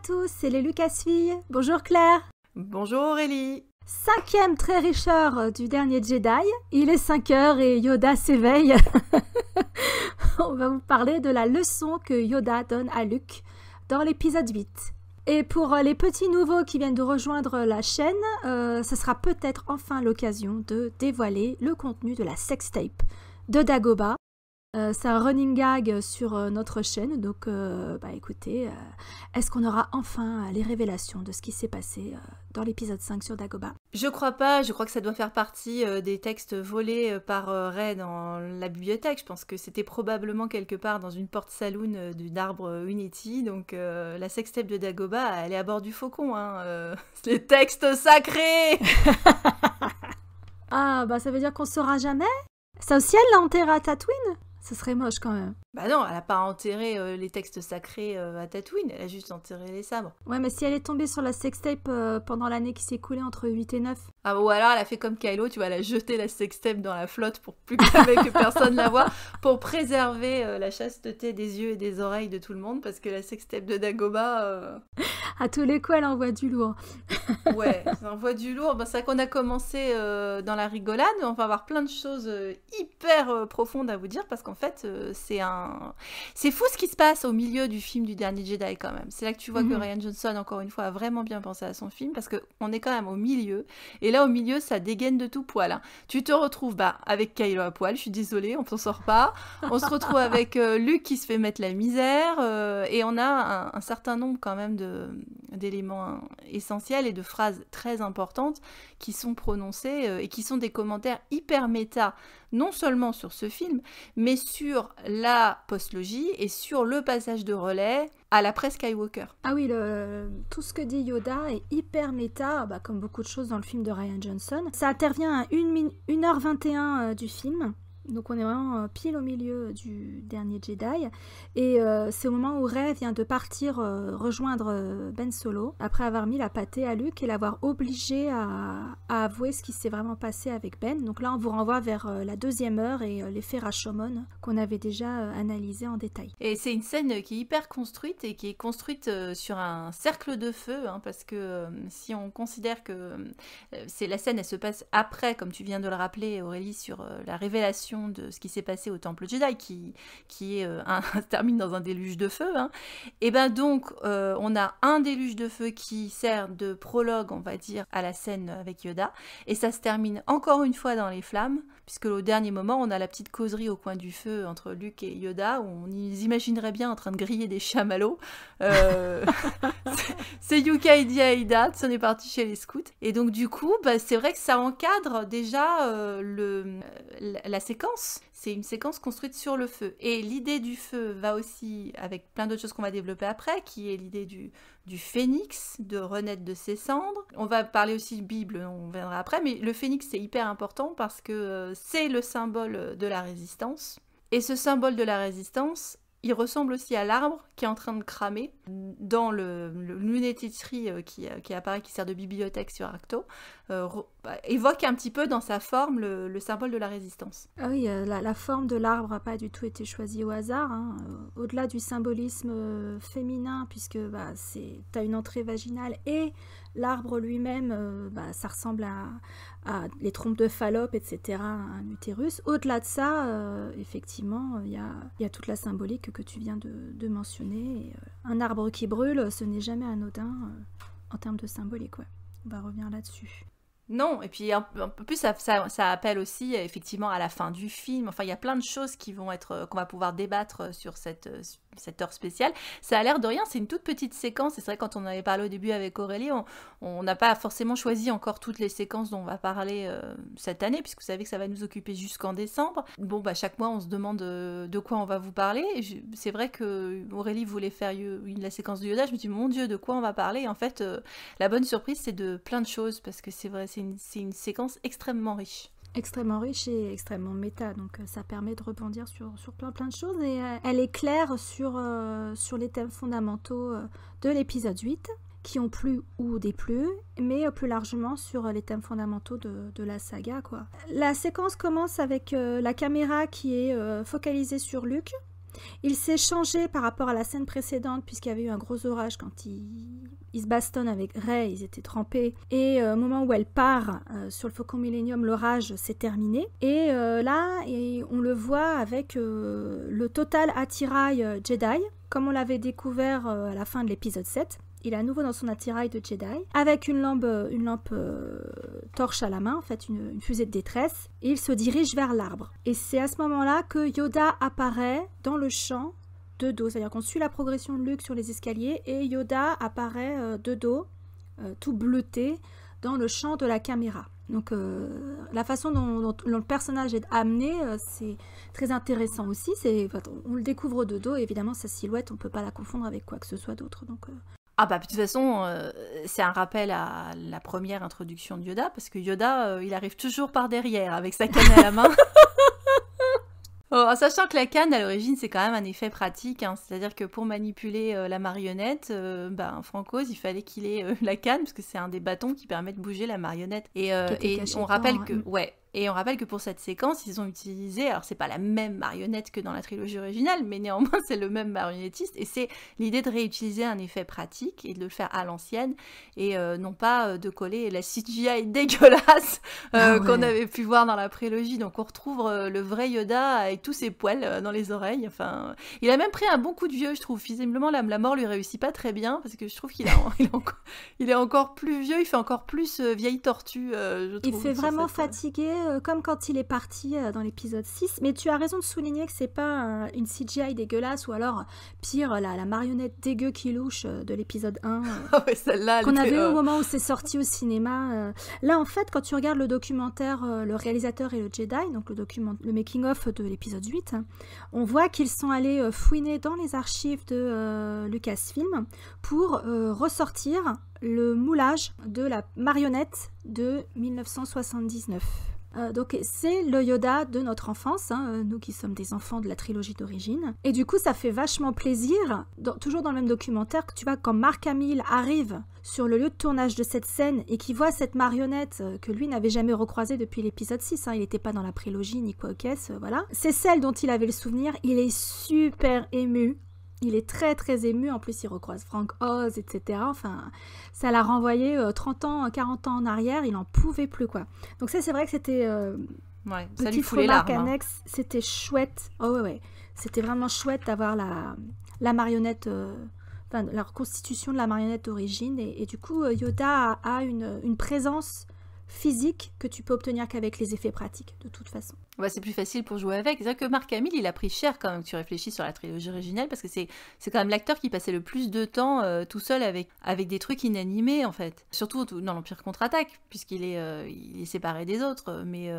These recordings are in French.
à tous, c'est les filles. Bonjour Claire. Bonjour Aurélie. Cinquième très richeur euh, du dernier Jedi. Il est 5 heures et Yoda s'éveille. On va vous parler de la leçon que Yoda donne à Luke dans l'épisode 8. Et pour euh, les petits nouveaux qui viennent de rejoindre la chaîne, euh, ce sera peut-être enfin l'occasion de dévoiler le contenu de la sextape de Dagoba euh, c'est un running gag sur euh, notre chaîne, donc euh, bah écoutez, est-ce qu'on aura enfin les révélations de ce qui s'est passé dans l'épisode 5 sur Dagoba Je crois pas, je crois que ça doit faire partie des textes volés par Ray dans la bibliothèque. Je pense que c'était probablement quelque part dans une porte saloon du arbre Unity, donc la sextape de Dagoba, elle est à bord du faucon, hein. les textes sacrés Ah bah ça veut dire qu'on saura jamais C'est aussi, elle l'a à Tatooine ce serait moche quand même. Bah non, elle a pas enterré euh, les textes sacrés euh, à Tatooine, elle a juste enterré les sabres. Ouais, mais si elle est tombée sur la sextape euh, pendant l'année qui s'est coulée entre 8 et 9. Ah bon, ou alors elle a fait comme Kylo, tu vois, elle a jeté la sextape dans la flotte pour plus que personne la voit, pour préserver la chasteté des yeux et des oreilles de tout le monde, parce que la sextape de Dagoba. À tous les coups, elle envoie du lourd. ouais, elle envoie du lourd. Ben, c'est qu'on a commencé dans la rigolade, on va avoir plein de choses hyper profondes à vous dire, parce qu'en fait, euh, c'est un. C'est fou ce qui se passe au milieu du film du dernier Jedi, quand même. C'est là que tu vois que mhm. Ryan Johnson, encore une fois, a vraiment bien pensé à son film, parce qu'on est quand même au milieu. Et là, au milieu, ça dégaine de tout poil. Hein. Tu te retrouves bah, avec Kylo à poil, je suis désolée, on s'en sort pas. On se retrouve avec euh, Luke qui se fait mettre la misère. Euh, et on a un, un, certain nombre, quand même, d'éléments hein, essentiels et de phrases très importantes qui sont prononcées et qui sont des commentaires hyper méta non seulement sur ce film, mais sur la postlogie et sur le passage de relais à la presse Skywalker. Ah oui, tout ce que dit Yoda est hyper méta, bah, comme beaucoup de choses dans le film de Ryan Johnson. Ça intervient à 1h21 euh, du film. Donc on est vraiment euh, pile au milieu du dernier Jedi. Et euh, c'est au moment où Rey vient de partir euh, rejoindre Ben Solo, après avoir mis la pâtée à Luke et l'avoir obligé à, avouer ce qui s'est vraiment passé avec Ben. Donc là on vous renvoie vers la deuxième heure et l'effet Rashomon qu'on avait déjà analysé en détail. Et c'est une scène qui est hyper construite et qui est construite sur un cercle de feu, hein, parce que si on considère que c'est la scène, elle se passe après, comme tu viens de le rappeler Aurélie, sur la révélation de ce qui s'est passé au temple Jedi, qui, qui est, euh, se termine dans un déluge de feu, et hein. eh ben donc euh, on a un déluge de feu qui sert de prologue, on va dire, à la scène avec Yoda, et ça se termine encore une fois dans les flammes puisque au dernier moment, on a la petite causerie au coin du feu entre Luke et Yoda, où on les imaginerait bien en train de griller des chamallows. Euh, c'est Yuka et Diaïda, on est parti chez les scouts. Et donc, du coup, bah, c'est vrai que ça encadre déjà euh, le, la, séquence. C'est une séquence construite sur le feu. Et l'idée du feu va aussi avec plein d'autres choses qu'on va développer après, qui est l'idée du, du phénix, de renaître de ses cendres. On va parler aussi de Bible, on viendra après, mais le phénix c'est hyper important parce que euh, c'est le symbole de la résistance. Et ce symbole de la résistance, il ressemble aussi à l'arbre qui est en train de cramer. Dans le, lunetitri euh, euh, qui, apparaît, qui sert de bibliothèque sur Acto, euh, bah, évoque un petit peu dans sa forme le, symbole de la résistance. Ah oui, la, forme de l'arbre n'a pas du tout été choisie au hasard. Hein. Au-delà du symbolisme féminin, puisque bah, tu as une entrée vaginale et L'arbre lui-même, euh, bah, ça ressemble à, à, les trompes de Fallope, etc., un utérus. Au-delà de ça, euh, effectivement, euh, il y a, toute la symbolique que tu viens de, mentionner. un arbre qui brûle, ce n'est jamais anodin en termes de symbolique. On va revenir là-dessus. Non, et puis un peu plus ça, ça, appelle aussi effectivement à la fin du film. Enfin, il y a plein de choses qui vont être qu'on va pouvoir débattre sur cette cette heure spéciale. Ça a l'air de rien, c'est une toute petite séquence. c'est vrai, quand on avait parlé au début avec Aurélie, on n'a pas forcément choisi encore toutes les séquences dont on va parler euh, cette année, puisque vous savez que ça va nous occuper jusqu'en décembre. Bon, bah, chaque mois, on se demande euh, de quoi on va vous parler. C'est vrai que Aurélie voulait faire la séquence de Yoda. Je me dit mon Dieu, de quoi on va parler en fait, euh, la bonne surprise, c'est de plein de choses, parce que c'est vrai, c'est une séquence extrêmement riche extrêmement riche et extrêmement méta. Donc euh, ça permet de rebondir sur, plein plein de choses et euh, elle est claire sur, euh, sur les thèmes fondamentaux de l'épisode 8 qui ont plu ou déplu, mais plus largement sur les thèmes fondamentaux de, de la saga. Quoi. La séquence commence avec la caméra qui est focalisée sur Luke, il s'est changé par rapport à la scène précédente, puisqu'il y avait eu un gros orage quand il, se bastonne avec Ray, ils étaient trempés. Et euh, au moment où elle part euh, sur le Faucon Millennium, l'orage s'est terminé. Et euh, là, on le voit avec le total attirail Jedi, comme on l'avait découvert à la fin de l'épisode 7. Il est à nouveau dans son attirail de Jedi, avec une lampe, euh, une lampe euh, torche à la main, en fait une, fusée de détresse, et il se dirige vers l'arbre. Et c'est à ce moment-là que Yoda apparaît dans le champ de dos, c'est-à-dire qu'on suit la progression de Luke sur les escaliers, et Yoda apparaît euh, de dos, tout bleuté, dans le champ de la caméra. Donc la façon dont, le personnage est amené, c'est très intéressant aussi. C'est, on, le découvre de dos, évidemment sa silhouette, on ne peut pas la confondre avec quoi que ce soit d'autre. Donc ah bah de toute façon, euh, c'est un rappel à la première introduction de Yoda, parce que Yoda, euh, il arrive toujours par derrière avec sa canne à la main. Oh, en sachant que la canne, à l'origine, c'est quand même un effet pratique, hein. c'est-à-dire que pour manipuler euh, la marionnette, ben, Francoz, il fallait qu'il ait la canne, parce que c'est un des bâtons qui permet de bouger la marionnette. Et, on rappelle que... Hein. Ouais, et on rappelle que pour cette séquence, ils ont utilisé, alors c'est pas la même marionnette que dans la trilogie originale, mais néanmoins c'est le même marionnettiste, et c'est l'idée de réutiliser un effet pratique et de le faire à l'ancienne, et euh, non pas euh, de coller la CGI dégueulasse euh, ah qu'on avait pu voir dans la prélogie. Donc on retrouve le vrai Yoda avec tous ses poils dans les oreilles. Enfin, il a même pris un bon coup de vieux, je trouve. Visiblement, la, la mort lui réussit pas très bien parce que je trouve qu'il il est encore plus vieux, il fait encore plus vieille tortue. je trouve, il fait vraiment fatigué euh, comme quand il est parti euh, dans l'épisode 6. Mais tu as raison de souligner que c'est pas une CGI dégueulasse ou alors, pire, la, marionnette dégueu qui louche euh, de l'épisode 1. Ah qu'on avait au moment où c'est sorti au cinéma. Là, en fait, quand tu regardes le documentaire Le réalisateur et le Jedi, donc le, document, le making-of de l'épisode 8, hein, on voit qu'ils sont allés fouiner dans les archives de Lucasfilm pour ressortir le moulage de la marionnette de 1979. Euh, donc c'est le Yoda de notre enfance, hein, euh, nous qui sommes des enfants de la trilogie d'origine. Et du coup, ça fait vachement plaisir, toujours dans le même documentaire, que tu vois, quand Mark Hamill arrive sur le lieu de tournage de cette scène et qui voit cette marionnette euh, que lui n'avait jamais recroisée depuis l'épisode 6, hein. il n'était pas dans la prélogie ni quoi voilà. C'est celle dont il avait le souvenir, il est super ému, il est très très ému, en plus il recroise Frank Oz, etc. Enfin, ça l'a renvoyé 30 euh, ans, 40 ans en arrière, il en pouvait plus quoi. Donc ça c'est vrai que c'était... Euh, ouais, hein. c'était chouette. Oh ouais, ouais. C'était vraiment chouette d'avoir la, la marionnette, euh, enfin la reconstitution de la marionnette d'origine. Et, du coup, Yoda a, une, une, présence physique que tu peux obtenir qu'avec les effets pratiques, de toute façon. Ouais, c'est plus facile pour jouer avec. C'est vrai que Marc Hamill, il a pris cher quand même, tu réfléchis sur la trilogie originale, parce que c'est c'est quand même l'acteur qui passait le plus de temps euh, tout seul avec, avec des trucs inanimés, en fait. Surtout dans l'Empire contre-attaque, puisqu'il est, euh, est séparé des autres, euh, mais,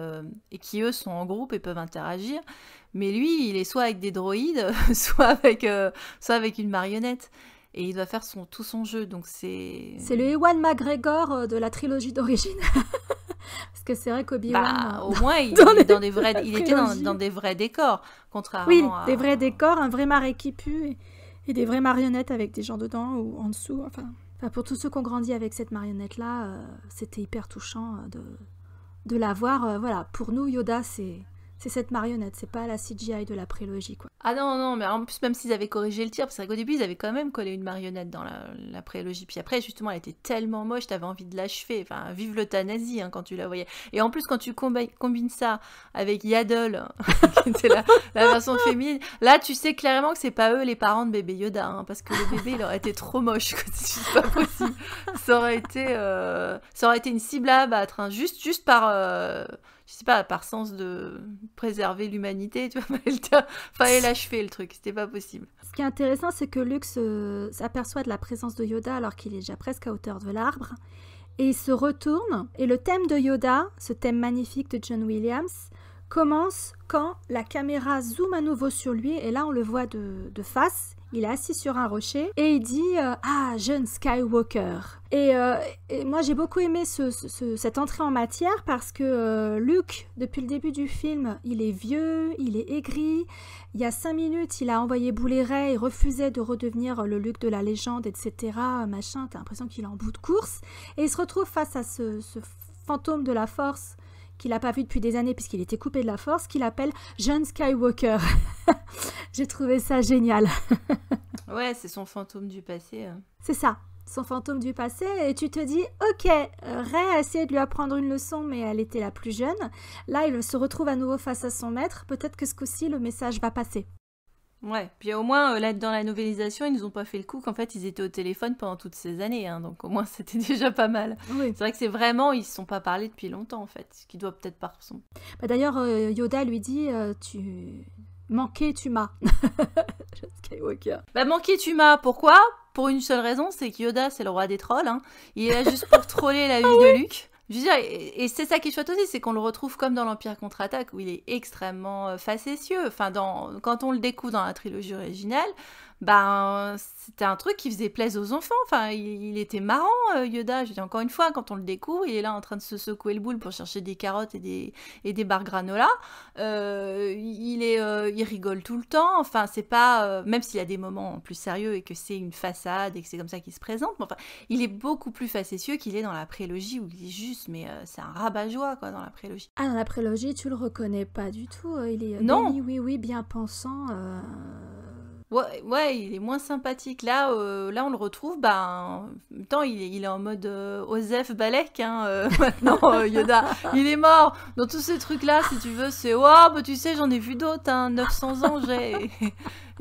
et qui, eux, sont en groupe et peuvent interagir. Mais lui, il est soit avec des droïdes, soit avec, soit avec une marionnette et il doit faire son, tout son jeu. Donc c'est. C'est le Ewan McGregor euh, de la trilogie d'origine. Parce que c'est vrai qu'Obi-Wan. Bah, euh, au moins, il, dans, des vrais, était dans, des vrais décors, contrairement oui, des vrais décors, un vrai marais qui pue et, des vraies marionnettes avec des gens dedans ou en dessous. Enfin, pour tous ceux qui ont grandi avec cette marionnette-là, euh, c'était hyper touchant de, de la voir. voilà, pour nous, Yoda, c'est c'est cette marionnette, c'est pas la CGI de la prélogie quoi. Ah non non, mais en plus même s'ils avaient corrigé le tir, parce qu'au début ils avaient quand même collé une marionnette dans la, prélogie, puis après justement elle était tellement moche, t'avais envie de l'achever, enfin vive l'euthanasie hein, quand tu la voyais. Et en plus quand tu combines ça avec Yaddle, qui était la, la, version féminine, là tu sais clairement que c'est pas eux les parents de bébé Yoda, hein, parce que le bébé il aurait été trop moche, c'est pas possible. Ça aurait été, euh, ça aurait été une cible à abattre, hein. juste juste par euh, je sais pas, par sens de préserver l'humanité, tu vois, fallait l'achever le truc, c'était pas possible. Ce qui est intéressant, c'est que Luke euh, s'aperçoit de la présence de Yoda alors qu'il est déjà presque à hauteur de l'arbre, et il se retourne, et le thème de Yoda, ce thème magnifique de John Williams, commence quand la caméra zoome à nouveau sur lui, et là on le voit de face, il est assis sur un rocher et il dit euh, Ah, jeune Skywalker. Euh, et, moi j'ai beaucoup aimé cette entrée en matière parce que euh, Luke, depuis le début du film, il est vieux, il est aigri. Il y a cinq minutes, il a envoyé Boulet Ray, il refusait de redevenir le Luke de la légende, etc. Machin, t'as l'impression qu'il est en bout de course. Et il se retrouve face à ce fantôme de la force qu'il n'a pas vu depuis des années puisqu'il était coupé de la force, qu'il appelle John Skywalker. J'ai trouvé ça génial. ouais, c'est son fantôme du passé. Hein. C'est ça, son fantôme du passé et tu te dis ok Ray a essayé de lui apprendre une leçon mais elle était la plus jeune là il se retrouve à nouveau face à son maître peut-être que ce coup-ci le message va passer Ouais, puis au moins euh, là dans la novélisation, ils nous ont pas fait le coup qu'en fait ils étaient au téléphone pendant toutes ces années, hein, donc au moins c'était déjà pas mal. C'est vrai que c'est vraiment ils se sont pas parlé depuis longtemps en fait, ce qui doit peut-être par son. Bah d'ailleurs euh, Yoda lui dit euh, tu manqué tu m'as. Skywalker. Bah manqué tu m'as, pourquoi Pour une seule raison, c'est que Yoda c'est le roi des trolls, hein. il est là juste pour troller la vie ah de oui. Je veux dire, et, c'est ça qui est chouette aussi, c'est qu'on le retrouve comme dans l'Empire contre-attaque, où il est extrêmement euh, facétieux. Enfin, dans, quand on le découvre dans la trilogie originale, ben c'était un truc qui faisait plaisir aux enfants. Enfin, il, était marrant, euh, Yoda. Je dis encore une fois, quand on le découvre, il est là en train de se secouer le boule pour chercher des carottes et des, et des barres granola. Euh, il, est, euh, il rigole tout le temps. Enfin, c'est pas. même s'il a des moments plus sérieux et que c'est une façade et que c'est comme ça qu'il se présente, enfin, il est beaucoup plus facétieux qu'il est dans la prélogie où il est juste, mais c'est un rabat-joie, quoi, dans la prélogie. Ah, dans la prélogie, tu le reconnais pas du tout. il est. Non. oui, oui, bien pensant. Ouais, ouais, il est moins sympathique. Là, euh, là on le retrouve, Ben, en même temps, il est, en mode euh, Osef Balek, hein, euh, maintenant, Yoda. il est mort. Dans tous ces trucs-là, si tu veux, c'est « Oh, bah, tu sais, j'en ai vu d'autres, hein, 900 ans, j'ai... »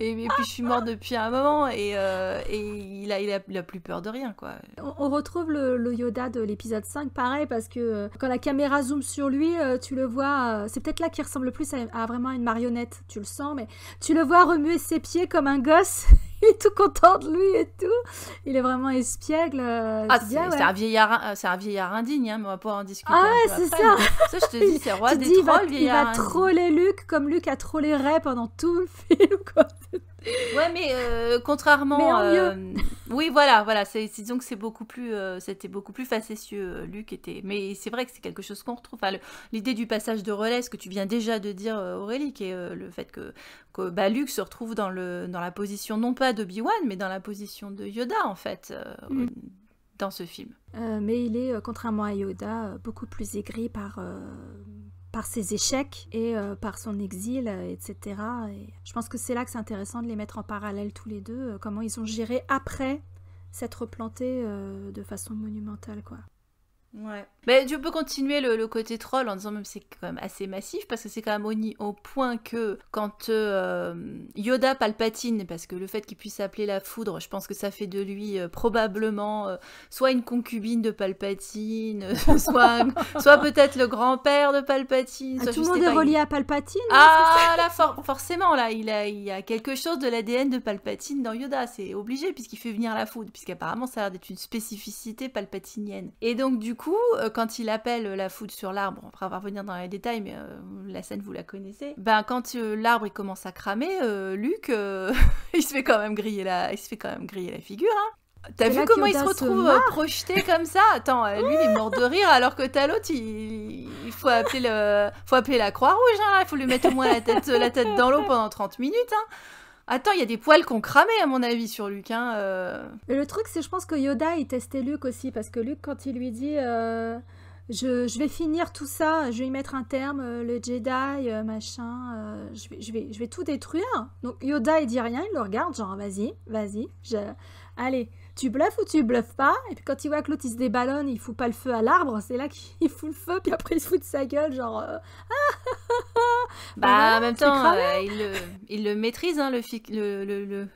Et, puis je suis mort depuis un moment et, euh, et il, a, il, a, plus peur de rien quoi. On, retrouve le, le, Yoda de l'épisode 5 pareil parce que euh, quand la caméra zoome sur lui, euh, tu le vois, c'est peut-être là qu'il ressemble le plus à, vraiment une marionnette, tu le sens, mais tu le vois remuer ses pieds comme un gosse il est tout content de lui et tout. Il est vraiment espiègle. Euh, ah, c'est un, vieillard, euh, c'est un vieillard indigne, hein, mais on va pouvoir en discuter. Ah ouais, c'est ça. ça, je te dis, c'est roi des trolls, il va, vieillard. Il va troller Luc comme Luc a trollé Ray pendant tout le film, quoi. Ouais, mais euh, contrairement. Euh, oui, voilà, voilà. C'est, disons que c'est beaucoup plus, euh, c'était beaucoup plus facétieux. Luc était, mais c'est vrai que c'est quelque chose qu'on retrouve. Enfin, l'idée du passage de relais, ce que tu viens déjà de dire, Aurélie, qui est le fait que, que bah, Luc se retrouve dans le, dans la position non pas de biwan mais dans la position de Yoda en fait. Mm. Dans ce film. mais il est, contrairement à Yoda, beaucoup plus aigri par par ses échecs et euh, par son exil, euh, etc. je pense que c'est là que c'est intéressant de les mettre en parallèle tous les deux, euh, comment ils ont géré après s'être plantés de façon monumentale, quoi. Ouais. Mais tu peux continuer le, côté troll en disant même c'est quand même assez massif parce que c'est quand même au, point que quand euh, Yoda Palpatine, parce que le fait qu'il puisse appeler la foudre, je pense que ça fait de lui euh, probablement euh, soit une concubine de Palpatine, soit, soit peut-être le grand-père de Palpatine. Ah, tout le monde est relié à Palpatine hein, Ah là, forcément, là, il, a, il y a quelque chose de l'ADN de Palpatine dans Yoda, c'est obligé puisqu'il fait venir la foudre, puisqu'apparemment ça a l'air d'être une spécificité palpatinienne. Et donc du coup, euh, quand il appelle euh, la foudre sur l'arbre, on va revenir dans les détails, mais euh, la scène vous la connaissez. Ben quand l'arbre il commence à cramer, Luc, il se fait quand même griller la, il se fait quand même griller la figure. Hein. T'as vu comment il se retrouve projeté comme ça Attends, lui il est mort de rire alors que t'as l'autre, il... faut appeler le, faut appeler la Croix Rouge, hein, il faut lui mettre au moins la tête, la tête dans l'eau pendant 30 minutes. Hein. Attends, il y a des poils qu'on cramait à mon avis sur Luke. Hein, euh. Le truc, c'est je pense que Yoda il testait Luke aussi parce que Luke, quand il lui dit euh, je, vais finir tout ça, je vais y mettre un terme, euh, le Jedi, machin, je vais, je, vais, tout détruire. Donc Yoda il dit rien, il le regarde, genre vas-y, vas-y, allez tu bluffes ou tu bluffes pas Et puis quand il voit que l'autre il se déballonne, il fout pas le feu à l'arbre, c'est là qu'il fout le feu, puis après il se fout de sa gueule, genre. Euh, ah, ah, ah, bah, bah en même temps, euh, il, le, maîtrise, hein, le,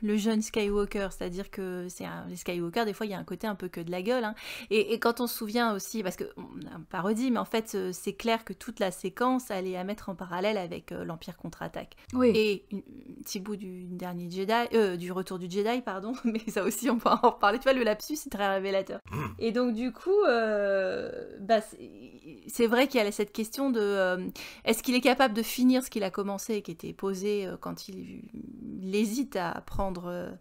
le, jeune Skywalker, c'est-à-dire que c'est les Skywalker, des fois il y a un côté un peu que de la gueule. Hein. Et, quand on se souvient aussi, parce que on a parodie, mais en fait euh, c'est clair que toute la séquence elle est à mettre en parallèle avec l'Empire contre-attaque. Oui. Et un petit bout du dernier Jedi, du retour du Jedi, pardon, mais ça aussi on peut en reparler tu vois, le lapsus, c'est très révélateur. Mm. Et donc, du coup, euh, bah, c'est vrai qu'il y a cette question de euh, est-ce qu'il est capable de finir ce qu'il a commencé et qui était posé euh, quand il hésite à prendre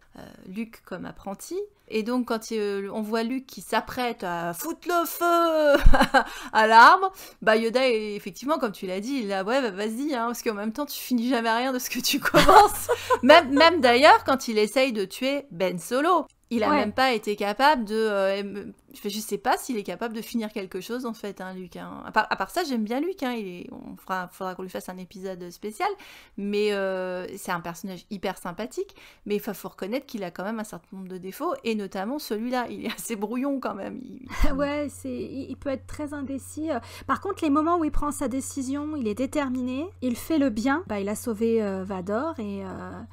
Luc comme apprenti et donc, quand euh, on voit Luke qui s'apprête à foutre le feu à l'arbre, bah Yoda, effectivement, comme tu l'as dit, il a ouais, bah, vas-y, hein, parce qu'en même temps, tu finis jamais rien de ce que tu commences. même même d'ailleurs, quand il essaye de tuer Ben Solo, il a même pas été capable de. Euh, je je sais pas s'il est capable de finir quelque chose en fait, hein, Luc. Hein. À, part, ça, j'aime bien Luc. Hein, il est, on fera, faudra qu'on lui fasse un épisode spécial. Mais euh, c'est un personnage hyper sympathique. Mais il faut reconnaître qu'il a quand même un certain nombre de défauts. Et notamment celui-là. Il est assez brouillon quand même. ouais, c'est, il peut être très indécis. Par contre, les moments où il prend sa décision, il est déterminé, il fait le bien. Bah, il a sauvé euh, Vador et euh,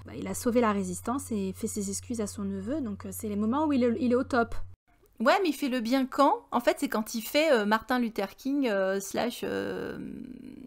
bah, il a sauvé la résistance et fait ses excuses à son neveu. Donc, euh, c'est les moments où il est, au top. Ouais, mais il fait le bien quand En fait, c'est quand il fait Martin Luther King slash...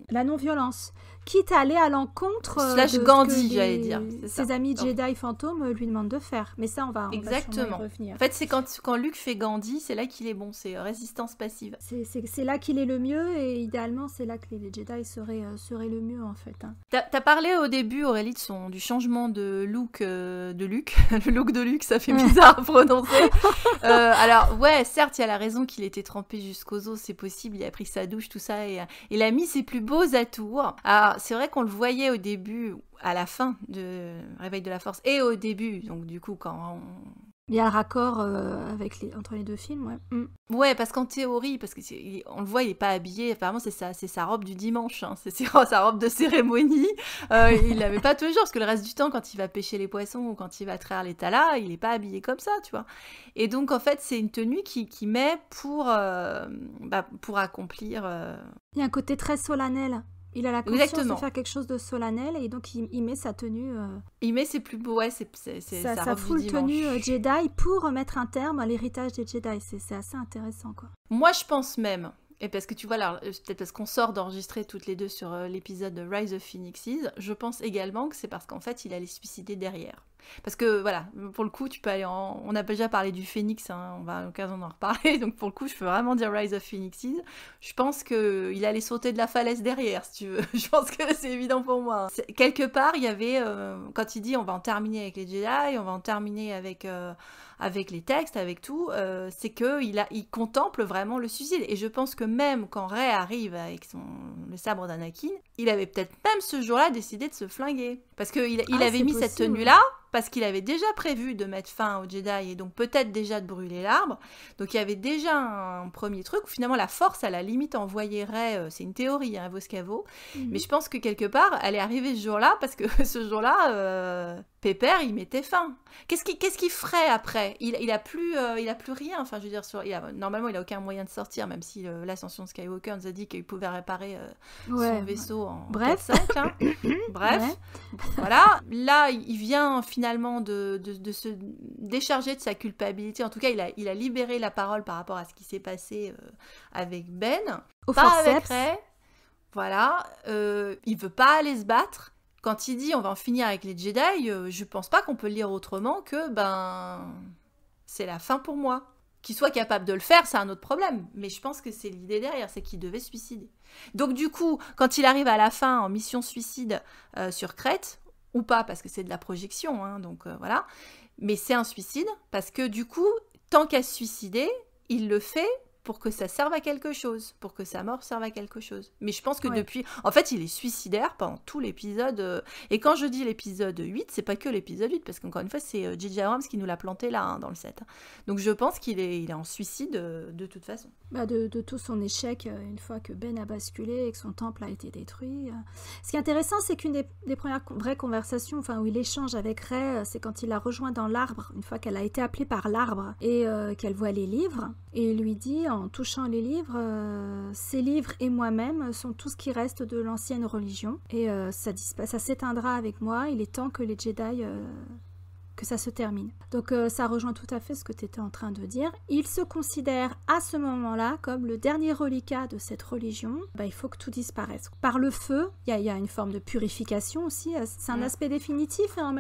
La non-violence quitte à aller à l'encontre euh, slash de Gandhi, j'allais dire. Ses amis Jedi fantômes euh, lui demandent de faire. Mais ça, on va exactement revenir. En fait, c'est quand quand Luke fait Gandhi, c'est là qu'il est bon, c'est euh, résistance passive. C'est là qu'il est le mieux et idéalement, c'est là que les, Jedi seraient le mieux en fait. Hein. T'as parlé au début, Aurélie, de son du changement de look de Luke. le look de Luke, ça fait bizarre à prononcer. alors ouais, certes, il y a la raison qu'il était trempé jusqu'aux os, c'est possible. Il a pris sa douche, tout ça, et il a mis ses plus beaux atours ah, c'est vrai qu'on le voyait au début, à la fin de Réveil de la Force, et au début, donc du coup, quand on, il y a le raccord euh, entre les deux films, ouais. Mm. Ouais, parce qu'en théorie, parce que on le voit, il n'est pas habillé. Apparemment, c'est sa, robe du dimanche, hein, c'est sa robe de cérémonie. Euh, il l'avait pas toujours, parce que le reste du temps, quand il va pêcher les poissons ou quand il va traire les talas, il n'est pas habillé comme ça, tu vois. Et donc, en fait, c'est une tenue qui, met pour, euh, bah, pour accomplir. Il y a un côté très solennel il a la conscience de faire quelque chose de solennel et donc il, met sa tenue. Euh, il met ses plus ouais, c'est sa, sa tenue euh, Jedi pour mettre un terme à l'héritage des Jedi. C'est assez intéressant, quoi. Moi, je pense même, et parce que tu vois, euh, peut-être parce qu'on sort d'enregistrer toutes les deux sur l'épisode de Rise of Phoenixes, je pense également que c'est parce qu'en fait, il allait se suicider derrière. Parce que voilà, pour le coup, tu peux aller en... On a déjà parlé du Phoenix, hein, on va à l'occasion d'en reparler, donc pour le coup, je peux vraiment dire Rise of Phoenixes. Je pense qu'il allait sauter de la falaise derrière, si tu veux. je pense que c'est évident pour moi. Hein. Quelque part, il y avait, euh, quand il dit on va en terminer avec les Jedi, on va en terminer avec, euh, avec les textes, avec tout, euh, c'est qu'il il contemple vraiment le suicide. Et je pense que même quand Rey arrive avec son... le sabre d'Anakin, il avait peut-être même ce jour-là décidé de se flinguer. Parce qu'il ah, avait mis cette tenue-là parce qu'il avait déjà prévu de mettre fin au Jedi et donc peut-être déjà de brûler l'arbre. Donc il y avait déjà un premier truc où finalement la force, à la limite, envoyerait, euh, c'est une théorie, hein, Voscavo, mhm. mais je pense que quelque part, elle est arrivée ce jour-là parce que ce jour-là, euh, Pépère, il mettait fin. Qu'est-ce qu'il ferait après il, il, a plus, euh, il a plus rien. Enfin, je veux dire, normalement, il a aucun moyen de sortir, même si euh, l'ascension de Skywalker nous a dit qu'il pouvait réparer euh, son vaisseau en bref, 5, hein. bref, voilà. Là, il vient finalement de, se décharger de sa culpabilité. En tout cas, il a, il a libéré la parole par rapport à ce qui s'est passé avec Ben, Au pas forceps. Voilà, il veut pas aller se battre quand il dit on va en finir avec les Jedi, euh, je pense pas qu'on peut lire autrement que ben c'est la fin pour moi. Qu'il soit capable de le faire, c'est un autre problème. Mais je pense que c'est l'idée derrière, c'est qu'il devait se suicider. Donc du coup, quand il arrive à la fin en mission suicide euh, sur Crète, ou pas, parce que c'est de la projection, hein, donc euh, voilà, mais c'est un suicide, parce que du coup, tant qu'à se suicider, il le fait pour que ça serve à quelque chose, pour que sa mort serve à quelque chose. Mais je pense que depuis... En fait, il est suicidaire pendant tout l'épisode. Euh, et quand je dis l'épisode 8, c'est pas que l'épisode 8, parce qu'encore une fois, c'est J.J. Euh, Abrams qui nous l'a planté là, hein, dans le set hein. Donc je pense qu'il est, il est en suicide euh, de toute façon. Bah de, tout son échec, une fois que Ben a basculé et que son temple a été détruit. Ce qui est intéressant, c'est qu'une des, premières vraies conversations, enfin, où il échange avec Ray, c'est quand il la rejoint dans l'arbre, une fois qu'elle a été appelée par l'arbre, et qu'elle voit les livres, et il lui dit en touchant les livres, euh, ces livres et moi-même sont tout ce qui reste de l'ancienne religion. Et euh, ça s'éteindra avec moi. Il est temps que les Jedi euh, que ça se termine. Donc euh, ça rejoint tout à fait ce que tu étais en train de dire. Il se considère à ce moment-là comme le dernier reliquat de cette religion. Bah, il faut que tout disparaisse. Par le feu, il y, a une forme de purification aussi. Euh, c'est un mm. aspect définitif. Et hein, en,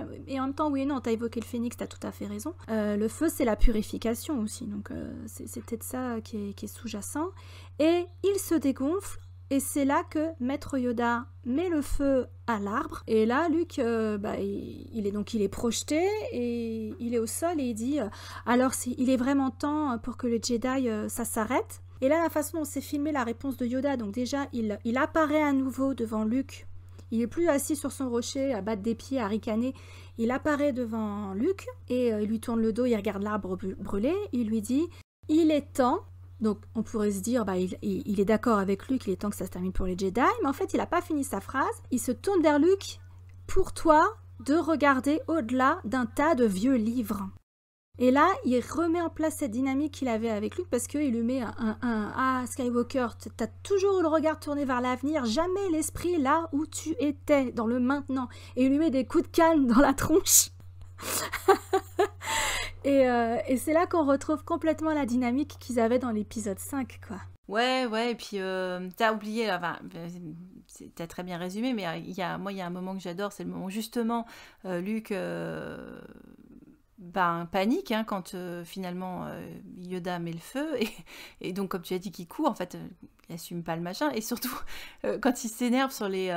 même, temps, oui non, tu as évoqué le phénix, tu as tout à fait raison. Euh, le feu, c'est la purification aussi. Donc c'est peut-être ça qui est, qui est sous-jacent. Et il se dégonfle et c'est là que Maître Yoda met le feu à l'arbre. Et là, Luc euh, bah, il, est donc il est projeté et il est au sol et il dit euh, alors il est vraiment temps pour que le Jedi euh, ça s'arrête. Et là, la façon dont s'est filmé la réponse de Yoda, donc déjà il, il apparaît à nouveau devant Luc Il est plus assis sur son rocher à battre des pieds, à ricaner. Il apparaît devant Luc et il lui tourne le dos, il regarde l'arbre brûlé. Il lui dit Il est temps donc on pourrait se dire, bah, il, est d'accord avec Luke, il est temps que ça se termine pour les Jedi, mais en fait il n'a pas fini sa phrase, il se tourne vers Luke, pour toi de regarder au-delà d'un tas de vieux livres. Et là, il remet en place cette dynamique qu'il avait avec Luke parce qu'il lui met un, un, Ah, Skywalker, t'as toujours le regard tourné vers l'avenir, jamais l'esprit là où tu étais, dans le maintenant. Et il lui met des coups de canne dans la tronche. Euh, et, c'est là qu'on retrouve complètement la dynamique qu'ils avaient dans l'épisode 5, quoi. Ouais, ouais, et puis euh, t'as oublié, enfin, euh, t'as très bien résumé, mais il y a, moi, il y a un moment que j'adore, c'est le moment justement, euh, Luc ben, panique hein, quand finalement Yoda met le feu. Et, et donc, comme tu as dit, qu'il court, en fait, il assume pas le machin. Et surtout, quand il s'énerve sur les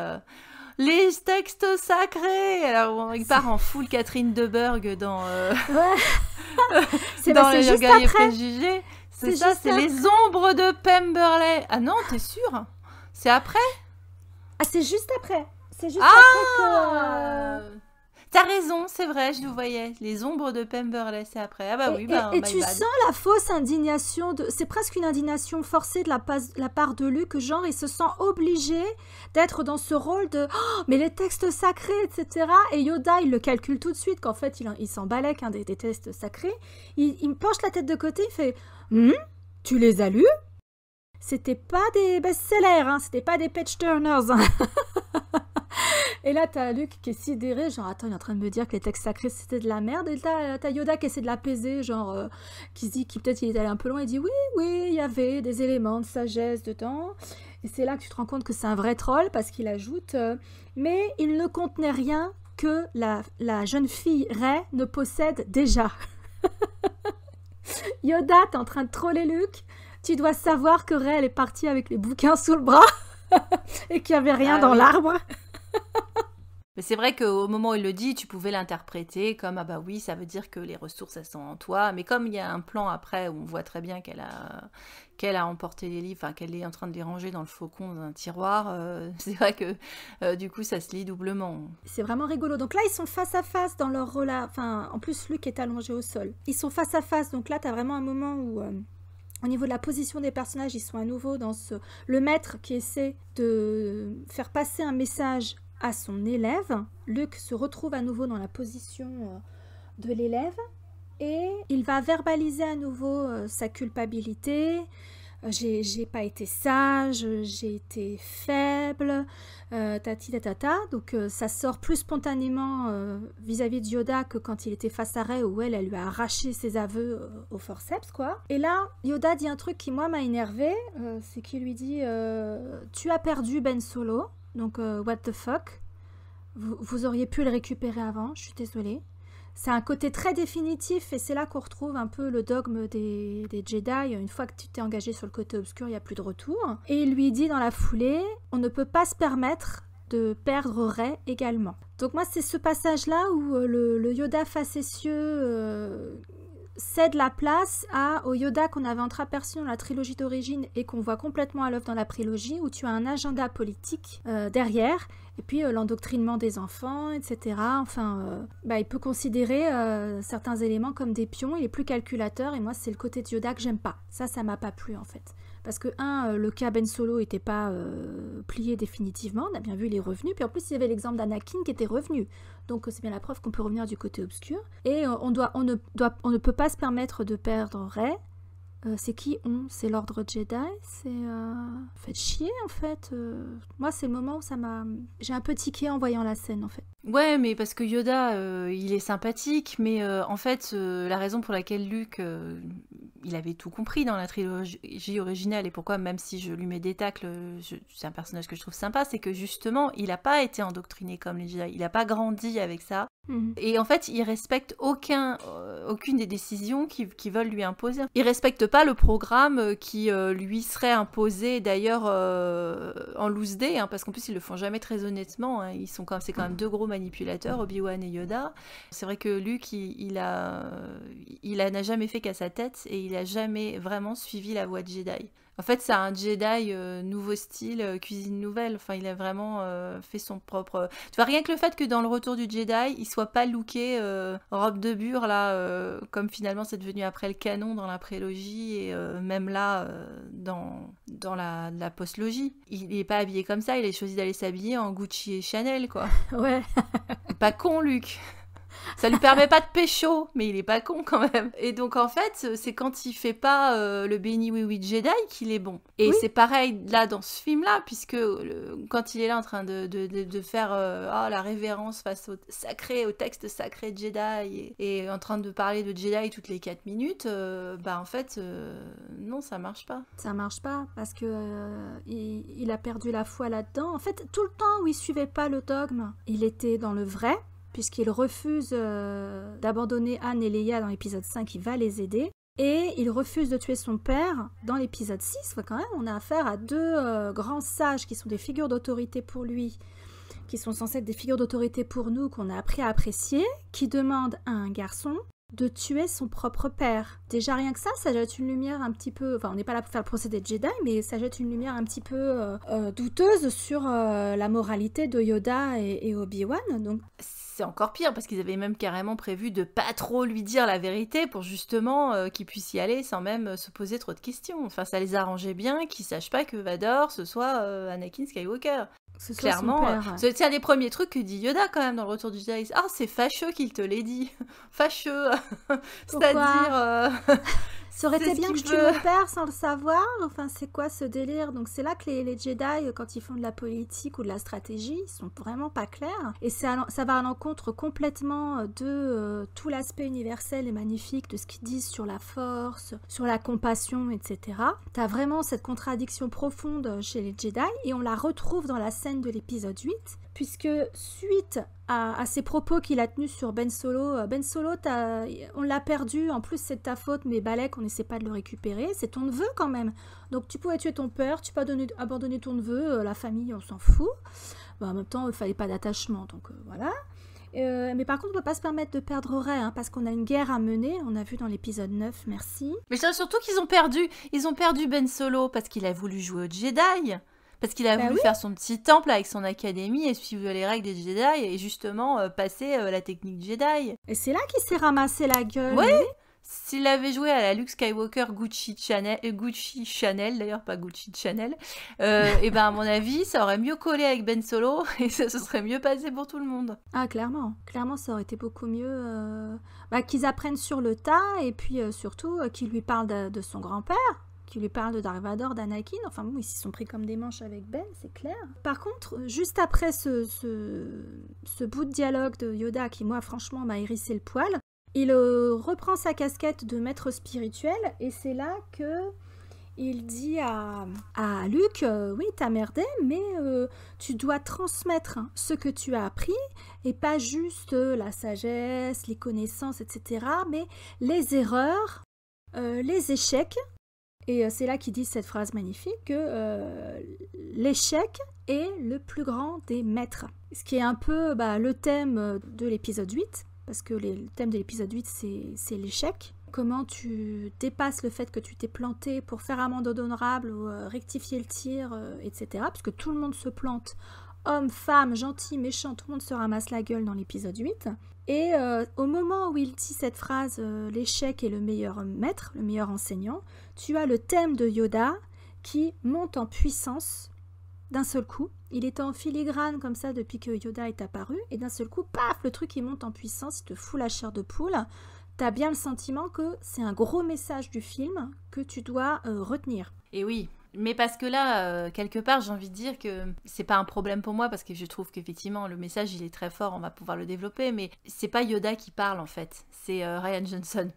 les textes sacrés. Alors, il part en full Catherine de Burg euh, bah, dans, c'est dans bah, les préjugés. C'est, ça, c'est les ombres de Pemberley. Ah non, t'es sûr C'est après Ah, c'est juste après. C'est juste ah après que. Euh, T'as raison, c'est vrai, je vous voyais. Les ombres de Pemberley, c'est après. Ah bah oui, bah, Et, tu sens la fausse indignation, de... c'est presque une indignation forcée de la, part de Luc, genre il se sent obligé d'être dans ce rôle de oh, mais les textes sacrés, etc. Et Yoda, il le calcule tout de suite qu'en fait il, il s'en hein, des, textes sacrés. Il, penche la tête de côté, il fait hum, Tu les as lus C'était pas des best-sellers, hein, c'était pas des page-turners. Hein. Et là, t'as Luc qui est sidéré, genre, attends, il est en train de me dire que les textes sacrés c'était de la merde. Et t'as Yoda qui essaie de l'apaiser, genre, euh, qui dit qu'il peut-être il est allé un peu loin. Il dit, oui, oui, il y avait des éléments de sagesse dedans. Et c'est là que tu te rends compte que c'est un vrai troll parce qu'il ajoute, euh, mais il ne contenait rien que la, jeune fille Ray ne possède déjà. Yoda, t'es en train de troller Luc. Tu dois savoir que Ray, elle est partie avec les bouquins sous le bras et qu'il n'y avait rien ah dans l'arbre. Mais c'est vrai qu'au moment où il le dit, tu pouvais l'interpréter comme ah bah oui, ça veut dire que les ressources elles sont en toi. Mais comme il y a un plan après où on voit très bien qu'elle a qu'elle a emporté les livres, enfin qu'elle est en train de les ranger dans le faucon d'un tiroir, euh, c'est vrai que euh, du coup ça se lit doublement. C'est vraiment rigolo. Donc là ils sont face à face dans leur rôle. Enfin en plus Luc est allongé au sol. Ils sont face à face. Donc là tu as vraiment un moment où euh, au niveau de la position des personnages, ils sont à nouveau dans ce le maître qui essaie de faire passer un message à son élève. Luc se retrouve à nouveau dans la position euh, de l'élève et il va verbaliser à nouveau euh, sa culpabilité. Euh, j'ai pas été sage, j'ai été faible, tati tata. Donc ça sort plus spontanément vis-à-vis de Yoda que quand il était face à Rey où elle, lui a arraché ses aveux au forceps, quoi. Et là, Yoda dit un truc qui, moi, m'a énervé, c'est qu'il lui dit Tu as perdu Ben Solo. Donc, euh, what the fuck vous, auriez pu le récupérer avant, je suis désolée. C'est un côté très définitif et c'est là qu'on retrouve un peu le dogme des, Jedi. Une fois que tu t'es engagé sur le côté obscur, il n'y a plus de retour. Et il lui dit dans la foulée, on ne peut pas se permettre de perdre Ray également. Donc moi, c'est ce passage-là où euh, le, Yoda facétieux euh, cède la place à, au Yoda qu'on avait entreaperçu dans la trilogie d'origine et qu'on voit complètement à l'œuvre dans la trilogie, où tu as un agenda politique euh, derrière, et puis euh, l'endoctrinement des enfants, etc. Enfin, euh, bah, il peut considérer certains éléments comme des pions, il est plus calculateur, et moi c'est le côté de Yoda que j'aime pas. Ça, ça m'a pas plu en fait. Parce que, un, le cas Ben Solo n'était pas plié définitivement, on a bien vu, les revenus revenu, puis en plus il y avait l'exemple d'Anakin qui était revenu. Donc c'est bien la preuve qu'on peut revenir du côté obscur. Et euh, on, ne, doit, on ne peut pas se permettre de perdre Ray euh, c'est qui on C'est l'ordre Jedi C'est. Euh, faites chier en fait. Euh. Moi, c'est le moment où ça m'a. J'ai un peu tiqué en voyant la scène en fait. Ouais, mais parce que Yoda, il est sympathique, mais en fait, la raison pour laquelle Luke, il avait tout compris dans la trilogie originale et pourquoi, même si je lui mets des tacles, c'est un personnage que je trouve sympa, c'est que justement, il n'a pas été endoctriné comme les Jedi. Il n'a pas grandi avec ça. Mhm. Et en fait, il respecte aucun, euh, aucune des décisions qu'ils qui veulent lui imposer. Il respecte pas le programme euh, qui euh, lui serait imposé d'ailleurs en loose day, hein, parce qu'en plus ils le font jamais très honnêtement. Hein. Ils sont quand c'est quand même deux gros manipulateurs, mhm. Obi-Wan et Yoda. C'est vrai que Luke, il, il a, il n'a jamais fait qu'à sa tête et il a jamais vraiment suivi la voie de Jedi. En fait, c'est un Jedi euh, nouveau style, euh, cuisine nouvelle. Enfin, il a vraiment euh, fait son propre. Tu vois, rien que le fait que dans le retour du Jedi, il soit pas looké robe de bure, là, comme finalement c'est devenu après le canon dans la prélogie et même là dans, dans la, la postlogie. Il est pas habillé comme ça, il a choisi d'aller s'habiller en Gucci et Chanel, quoi. Ouais. pas con, Luc. Ça lui permet pas de pécho, mais il est pas con quand même. Et donc en fait, c'est quand il fait pas euh, le Béni Oui Oui Jedi qu'il est bon. Et c'est pareil là dans ce film-là, puisque euh, quand il est là en train de, faire euh, ah, la révérence face au sacré, au texte sacré de Jedi, et, en train de parler de Jedi toutes les 4 minutes, bah en fait, non, ça marche pas. Ça marche pas, parce que a perdu la foi là-dedans. En fait, tout le temps où il suivait pas le dogme, il était dans le vrai, puisqu'il refuse euh, d'abandonner Anne et Leia dans l'épisode 5, il va les aider. Et il refuse de tuer son père dans l'épisode 6. Quand même, on a affaire à deux euh, grands sages qui sont des figures d'autorité pour lui, qui sont censés être des figures d'autorité pour nous, qu'on a appris à apprécier, qui demandent à un garçon de tuer son propre père. Déjà rien que ça, ça jette une lumière un petit peu, enfin on n'est pas là pour faire le procès des Jedi, mais ça jette une lumière un petit peu euh, douteuse sur la moralité de Yoda et, et Obi-Wan. Donc c'est encore pire parce qu'ils avaient même carrément prévu de pas trop lui dire la vérité pour justement euh, qu'il puisse y aller sans même euh, se poser trop de questions. Enfin, ça les arrangeait bien qu'ils sachent pas que Vador ce soit euh, Anakin Skywalker. C'est Clairement, c'est un des premiers trucs que dit Yoda quand même dans le Retour du Jedi. Ah, c'est fâcheux qu'il te l'ait dit. Fâcheux. C'est-à-dire. Ça aurait bien que, tu je te sans le savoir. Enfin, c'est quoi ce délire Donc, c'est là que les, Jedi, euh, quand ils font de la politique ou de la stratégie, ils sont vraiment pas clairs. Et ça, va à l'encontre complètement euh, de euh, tout l'aspect universel et magnifique de ce qu'ils disent sur la force, sur la compassion, etc. T'as vraiment cette contradiction profonde chez les Jedi et on la retrouve dans la scène de l'épisode 8 puisque suite à, à ces propos qu'il a tenus sur Ben Solo, euh, Ben Solo, on l'a perdu, en plus c'est ta faute, mais Balek, on n'essaie pas de le récupérer, c'est ton neveu quand même. Donc tu pouvais tuer ton père, tu peux abandonner ton neveu, euh, la famille, on s'en fout. Bah, en même temps, il ne fallait pas d'attachement, donc euh, voilà. mais par contre, on ne peut pas se permettre de perdre Ray, hein, parce qu'on a une guerre à mener, on a vu dans l'épisode 9, merci. Mais surtout qu'ils ont perdu, ils ont perdu Ben Solo parce qu'il a voulu jouer au Jedi. Parce qu'il a bah voulu faire son petit temple avec son académie et suivre les règles des Jedi et justement euh, passer euh, la technique Jedi. Et c'est là qu'il s'est ramassé la gueule. Oui. S'il avait joué à la Luke Skywalker Gucci Chanel, euh, Gucci Chanel d'ailleurs, pas Gucci Chanel, et eh ben à mon avis, ça aurait mieux collé avec Ben Solo et ça se serait mieux passé pour tout le monde. Ah clairement, clairement ça aurait été beaucoup mieux bah, qu'ils apprennent sur le tas et puis surtout qu'ils lui parlent de son grand-père il lui parle de Dark d'Anakin. Enfin bon, ils s'y sont pris comme des manches avec Ben, c'est clair. Par contre, juste après ce, ce, bout de dialogue de Yoda qui, moi, franchement, m'a hérissé le poil, il euh, reprend sa casquette de maître spirituel et c'est là que il dit à, à Luc, euh, oui, t'as merdé, mais euh, tu dois transmettre ce que tu as appris, et pas juste la sagesse, les connaissances, etc., mais les erreurs, les échecs, et euh, c'est là qu'ils disent cette phrase magnifique que euh, l'échec est le plus grand des maîtres. Ce qui est un peu bah, euh, le thème de l'épisode 8, parce que le thème de l'épisode 8 c'est l'échec. Comment tu dépasses le fait que tu t'es planté pour faire amende honorable ou rectifier le tir, etc. Puisque tout le monde se plante, homme, femme, gentil, méchant, tout le monde se ramasse la gueule dans l'épisode 8. Et au moment où il dit cette phrase, l'échec est le meilleur maître, le meilleur enseignant, tu as le thème de Yoda qui monte en puissance d'un seul coup. Il est en filigrane comme ça depuis que Yoda est apparu, et d'un seul coup, paf, le truc il monte en puissance, il te fout la chair de poule. T'as bien le sentiment que c'est un gros message du film que tu dois euh, retenir. Et oui, mais parce que là, euh, quelque part, j'ai envie de dire que c'est pas un problème pour moi parce que je trouve qu'effectivement le message il est très fort, on va pouvoir le développer, mais c'est pas Yoda qui parle en fait, c'est euh, Ryan Johnson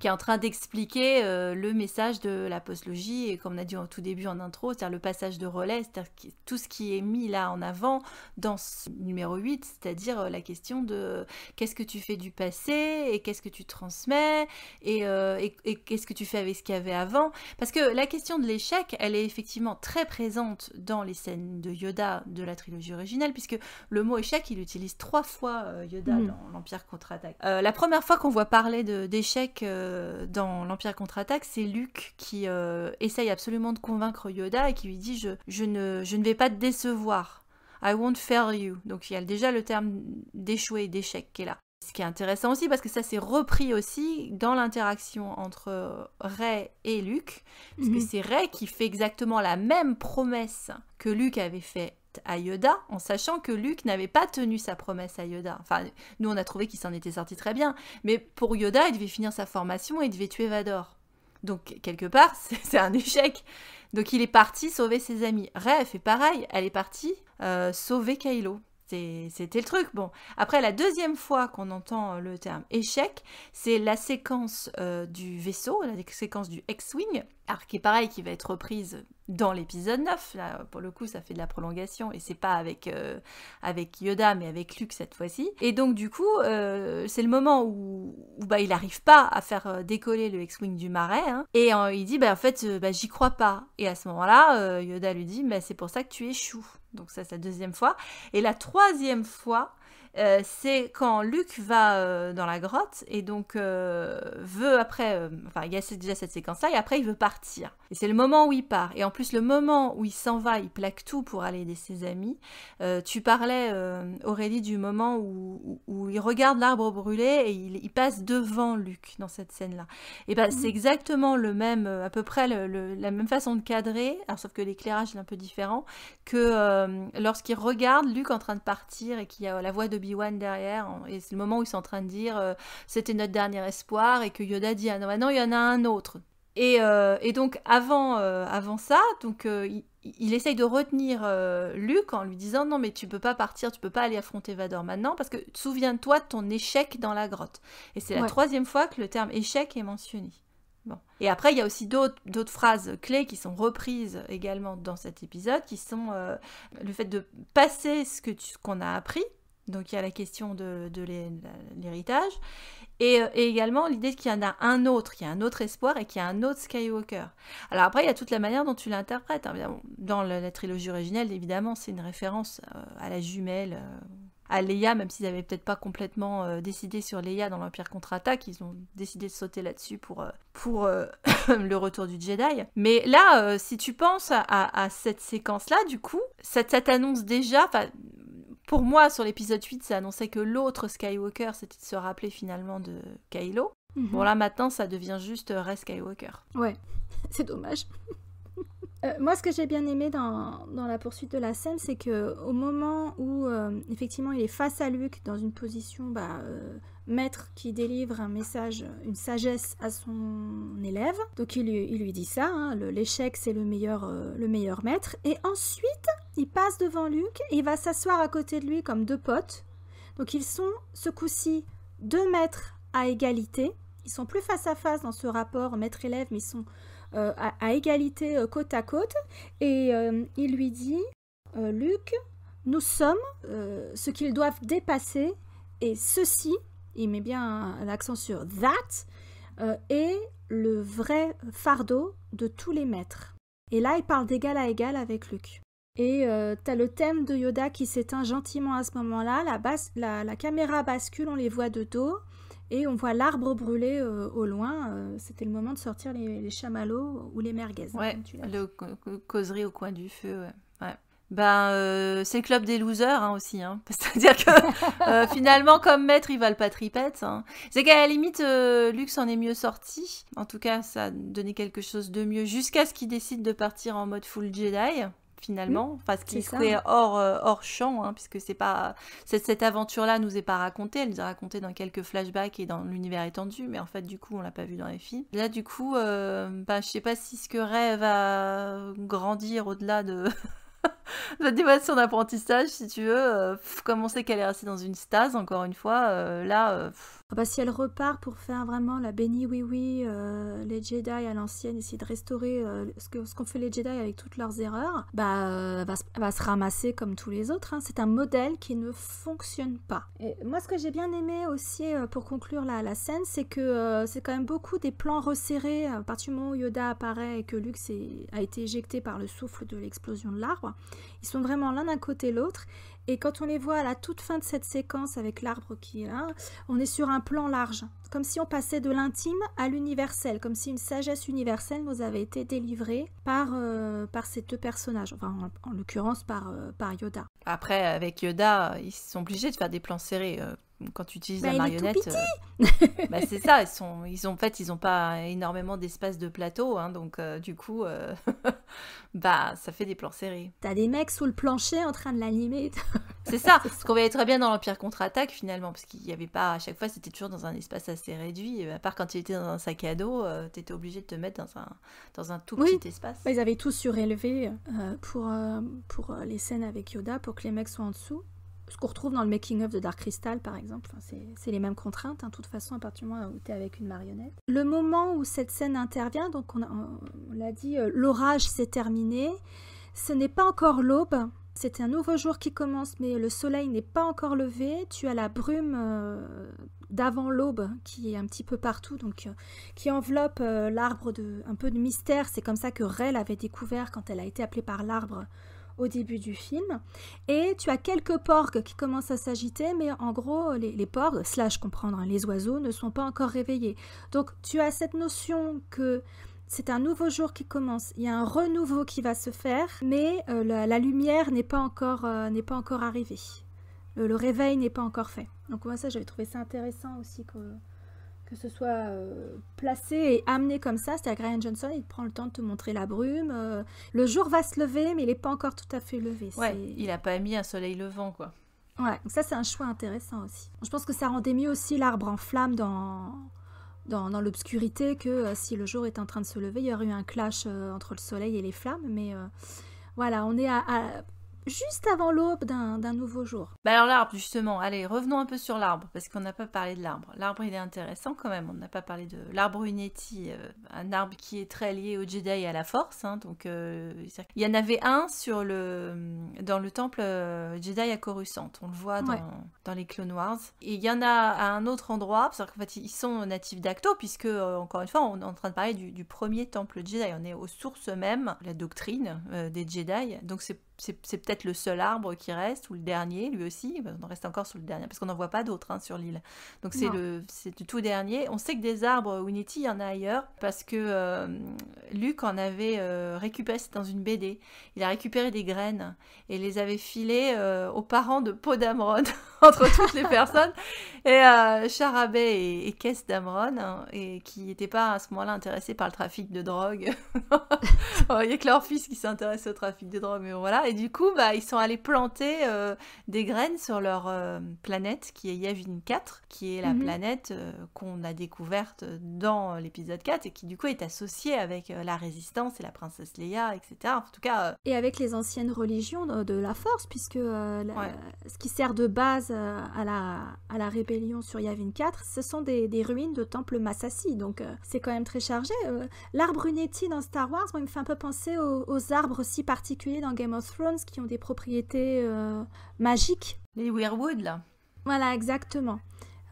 qui est en train d'expliquer euh, le message de la postlogie et comme on a dit en tout début en intro, c'est-à-dire le passage de relais, c'est-à-dire tout ce qui est mis là en avant dans ce numéro 8, c'est-à-dire euh, la question de qu'est-ce que tu fais du passé et qu'est-ce que tu transmets euh, et, qu'est-ce que tu fais avec ce qu'il y avait avant. Parce que la question de l'échec, elle est effectivement très présente dans les scènes de Yoda de la trilogie originale puisque le mot échec, il utilise trois fois Yoda hmm. dans l'Empire contre-attaque. la première fois qu'on voit parler d'échec euh, dans l'Empire contre-attaque, c'est Luke qui euh, essaye absolument de convaincre Yoda et qui lui dit je, je, ne, je ne vais pas te décevoir. I won't fail you. Donc il y a déjà le terme d'échouer, d'échec qui est là. Ce qui est intéressant aussi parce que ça s'est repris aussi dans l'interaction entre euh, Ray et Luke. Parce que mhm. c'est Ray qui fait exactement la même promesse que Luke avait fait à Yoda, en sachant que Luke n'avait pas tenu sa promesse à Yoda. Enfin, nous, on a trouvé qu'il s'en était sorti très bien. Mais pour Yoda, il devait finir sa formation et il devait tuer Vador. Donc, quelque part, c'est un échec. Donc, il est parti sauver ses amis. Rey fait pareil, elle est partie euh, sauver Kylo. C'était le truc. Bon, après la deuxième fois qu'on entend euh, le terme échec, c'est la séquence euh, du vaisseau, la séquence du X-Wing, qui est pareil, qui va être reprise dans l'épisode 9. Là, pour le coup, ça fait de la prolongation et c'est pas avec, euh, avec Yoda, mais avec Luke cette fois-ci. Et donc, du coup, c'est le moment où, bah, il n'arrive pas à faire décoller le X-Wing du marais. Hein. et il dit, bah, en fait, bah, j'y crois pas. Et à ce moment-là, Yoda lui dit, bah, c'est pour ça que tu échoues. Donc ça, c'est la deuxième fois. Et la troisième fois, euh, c'est quand Luc va euh, dans la grotte et donc euh, veut après, enfin il y a déjà cette séquence-là et après il veut partir. Et c'est le moment où il part. Et en plus, le moment où il s'en va, il plaque tout pour aller aider ses amis. Euh, tu parlais, euh, Aurélie, du moment où, il regarde l'arbre brûlé et il, passe devant Luc dans cette scène-là. Et ben, c'est mm. exactement le même, euh, à peu près la même façon de cadrer, sauf que l'éclairage est un peu différent, que lorsqu'il regarde Luc en train de partir et qu'il y a la voix de wan derrière. Et c'est le moment où ils sont en train de dire c'était notre dernier espoir et que Yoda dit ah non, maintenant il y en a un autre. Euh, et, donc avant, euh, ça, donc euh, il, essaye de retenir Luc en lui disant non mais tu peux pas partir, tu peux pas aller affronter Vador maintenant parce que souviens-toi de ton échec dans la grotte. Et c'est la troisième fois que le terme échec est mentionné. Et après, il y a aussi d'autres phrases clés qui sont reprises également dans cet épisode, qui sont le fait de passer ce qu'on a appris, donc il y a la question de, l'héritage. Euh, et, également l'idée qu'il y en a un autre, qu'il y a un autre espoir et qu'il y a un autre Skywalker. Alors après, il y a toute la manière dont tu l'interprètes. Hein, dans la, trilogie originelle, évidemment, c'est une référence euh, à la jumelle, euh, à Leia, même s'ils n'avaient peut-être pas complètement décidé sur Leia dans l'Empire contre-attaque. Ils ont décidé de sauter là-dessus pour, pour le retour du Jedi. Mais là, si tu penses à, cette séquence-là, du coup, cette ça t'annonce déjà pour moi, sur l'épisode 8, ça annonçait que l'autre Skywalker, c'était de se rappeler finalement de Kylo. Mhm. Bon, là maintenant, ça devient juste euh, Rey Skywalker. Ouais, c'est dommage. Euh, moi, ce que j'ai bien aimé dans, la poursuite de la scène, c'est que au moment où euh, effectivement il est face à Luke dans une position bah, maître qui délivre un message, une sagesse à son élève. Donc il, lui dit ça, hein, l'échec c'est le meilleur, euh, le meilleur maître. Et ensuite, il passe devant Luc et il va s'asseoir à côté de lui comme deux potes. Donc ils sont ce coup-ci deux maîtres à égalité. Ils sont plus face à face dans ce rapport maître-élève, mais ils sont euh, à, égalité euh, côte à côte. Et il lui dit, Luc, nous sommes ce qu'ils doivent dépasser, et ceci il met bien l'accent sur that, euh, et le vrai fardeau de tous les maîtres. Et là, il parle d'égal à égal avec Luc. Et euh, t'as le thème de Yoda qui s'éteint gentiment à ce moment-là, la, la, la, caméra bascule, on les voit de dos, et on voit l'arbre brûler euh, au loin. Euh, c'était le moment de sortir les, chamallows ou les merguez. Hein, ouais, tu le causerie au coin du feu. Ouais ben, euh, c'est le club des losers hein, aussi. Hein. C'est-à-dire que euh, finalement, comme maître, il va le patripette. Hein. C'est qu'à la limite, euh, Lux en est mieux sorti. En tout cas, ça a donné quelque chose de mieux jusqu'à ce qu'il décide de partir en mode full Jedi finalement, parce mm, qu'il serait hors, hors champ, puisque c'est pas cette, cette aventure-là nous est pas racontée, elle nous est racontée dans quelques flashbacks et dans l'univers étendu, mais en fait du coup on l'a pas vu dans les films. Là du coup, ben, je sais pas si ce que rêve va grandir au-delà de dit d'apprentissage son apprentissage, si tu veux. Euh, comme on sait qu'elle est restée dans une stase, encore une fois, euh, là, euh, ah bah, si elle repart pour faire vraiment la béni oui oui, euh, les Jedi à l'ancienne, essayer de restaurer euh, ce qu'ont fait les Jedi avec toutes leurs erreurs, bah euh, va, se, ramasser comme tous les autres. Hein. C'est un modèle qui ne fonctionne pas. moi ce que j'ai bien aimé aussi pour conclure la, la scène, c'est que c'est quand même beaucoup des plans resserrés à partir du moment où Yoda apparaît et que Luke a été éjecté par le souffle de l'explosion de l'arbre. Ils sont vraiment l'un à côté l'autre et quand on les voit à la toute fin de cette séquence avec l'arbre qui est là, on est sur un plan large, comme si on passait de l'intime à l'universel, comme si une sagesse universelle nous avait été délivrée par, euh, par ces deux personnages, enfin en, l'occurrence par, euh, par Yoda. Après, avec Yoda, ils sont obligés de faire des plans serrés. Euh, quand tu utilises la bah, marionnette, euh, bah, c'est ça. Ils sont, ils ont, fait, ils n'ont pas énormément d'espace de plateau, hein, donc euh, du coup, euh, bah, ça fait des plans serrés. T'as des mecs sous le plancher en train de l'animer. c'est ça. ce qu'on voyait très bien dans l'Empire contre-attaque finalement, parce qu'il n'y avait pas à chaque fois, c'était toujours dans un espace assez réduit. À part quand tu étais dans un sac à dos, tu étais obligé de te mettre dans un, dans un tout petit espace. Bah, ils avaient tout surélevé pour pour les scènes avec Yoda, pour que les mecs soient en dessous ce qu'on retrouve dans le making-of de Dark Crystal, par exemple. c'est les mêmes contraintes, hein, de toute façon, à partir du moment où tu es avec une marionnette. Le moment où cette scène intervient, donc on, l'a dit, euh, l'orage s'est terminé. Ce n'est pas encore l'aube. C'est un nouveau jour qui commence, mais le soleil n'est pas encore levé. Tu as la brume euh, d'avant l'aube qui est un petit peu partout, donc euh, qui enveloppe l'arbre de un peu de mystère. C'est comme ça que Rel avait découvert quand elle a été appelée par l'arbre au début du film. Et tu as quelques porcs qui commencent à s'agiter, mais en gros, les, les porcs, slash comprendre, hein, les oiseaux ne sont pas encore réveillés. Donc tu as cette notion que c'est un nouveau jour qui commence, il y a un renouveau qui va se faire, mais euh, la, lumière n'est pas, encore, euh, n'est pas encore arrivée. Le, euh, le réveil n'est pas encore fait. Donc moi ça j'avais trouvé ça intéressant aussi que que ce soit euh, placé et amené comme ça. C'est-à-dire Johnson, il prend le temps de te montrer la brume. Euh, le jour va se lever, mais il n'est pas encore tout à fait levé. Ouais, il n'a pas mis un soleil levant, quoi. Ouais, donc ça, c'est un choix intéressant aussi. Je pense que ça rendait mieux aussi l'arbre en flamme dans, dans, l'obscurité que euh, si le jour est en train de se lever, il y aurait eu un clash entre le soleil et les flammes. Mais voilà, on est à juste avant l'aube d'un nouveau jour. Bah alors l'arbre, justement, allez, revenons un peu sur l'arbre, parce qu'on n'a pas parlé de l'arbre. L'arbre, il est intéressant quand même, on n'a pas parlé de l'arbre Unetti, euh, un arbre qui est très lié au Jedi et à la force. Hein, donc euh, il y en avait un sur le, dans le temple euh, Jedi à Coruscant, on le voit dans, dans les Clone Wars. Et il y en a à un autre endroit, parce qu'en fait ils sont natifs d'Acto, puisque, encore une fois, on est en train de parler du, du premier temple Jedi, on est aux sources même, la doctrine des Jedi, donc c'est c'est peut-être le seul arbre qui reste, ou le dernier, lui aussi. On en reste encore sur le dernier, parce qu'on n'en voit pas d'autres hein, sur l'île. Donc c'est le tout dernier. On sait que des arbres euh, unity il y en a ailleurs, parce que euh, Luc en avait euh, récupéré, c'est dans une BD, il a récupéré des graines et les avait filées aux parents de Podamrod. entre toutes les personnes. Et euh, Charabet et, et Kess Damron, hein, et qui n'étaient pas à ce moment-là intéressés par le trafic de drogue. Oh, il n'y a que leur fils qui s'intéresse au trafic de drogue, mais voilà. Et du coup, bah, ils sont allés planter euh, des graines sur leur euh, planète, qui est Yavin 4, qui est la mhm. planète euh, qu'on a découverte dans l'épisode 4, et qui du coup est associée avec la Résistance et la princesse Leia, etc. En tout cas... Et avec les anciennes religions de, la Force, puisque ce qui sert de base euh, à la, rébellion sur Yavin 4, ce sont des, ruines de temples Massassi, donc euh, c'est quand même très chargé. Euh, l'arbre Unetti dans Star Wars, moi, il me fait un peu penser aux, arbres si particuliers dans Game of Thrones qui ont des propriétés magiques. Les Weirwood, là. Voilà, exactement.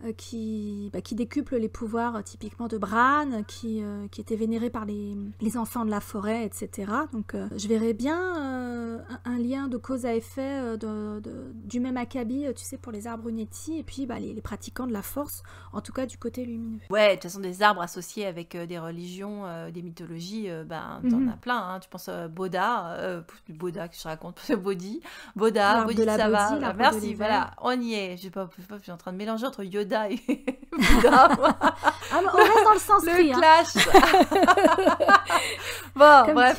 Euh, qui, bah, qui, décuple les pouvoirs euh, typiquement de Bran, qui, euh, qui était vénéré par les, les, enfants de la forêt, etc. Donc je verrais bien un, lien de cause à effet du même acabit, tu sais, pour les arbres Brunetti et puis bah, les, pratiquants de la force, en tout cas du côté lumineux. Ouais, de toute façon, des arbres associés avec des religions, des mythologies, ben, t'en mhm. as plein. Hein. Tu penses Boda, Boda que je raconte, Bodhi, Boda, va. Merci, voilà, on y est. Je sais pas, je suis en train de mélanger entre Yoda Ah, on reste dans le sens Le hein. clash. bon, bref,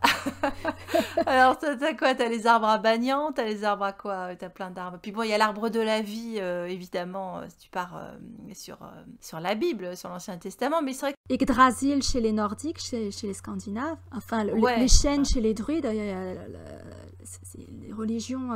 Alors, t'as quoi T'as les arbres à tu t'as les arbres à quoi euh, T'as plein d'arbres. Puis bon, il y a l'arbre de la vie, euh, évidemment, euh, si tu pars sur, sur la Bible, sur l'Ancien Testament, mais c'est vrai que... chez les Nordiques, chez, les Scandinaves, enfin, les chênes chez les druides, il y les religions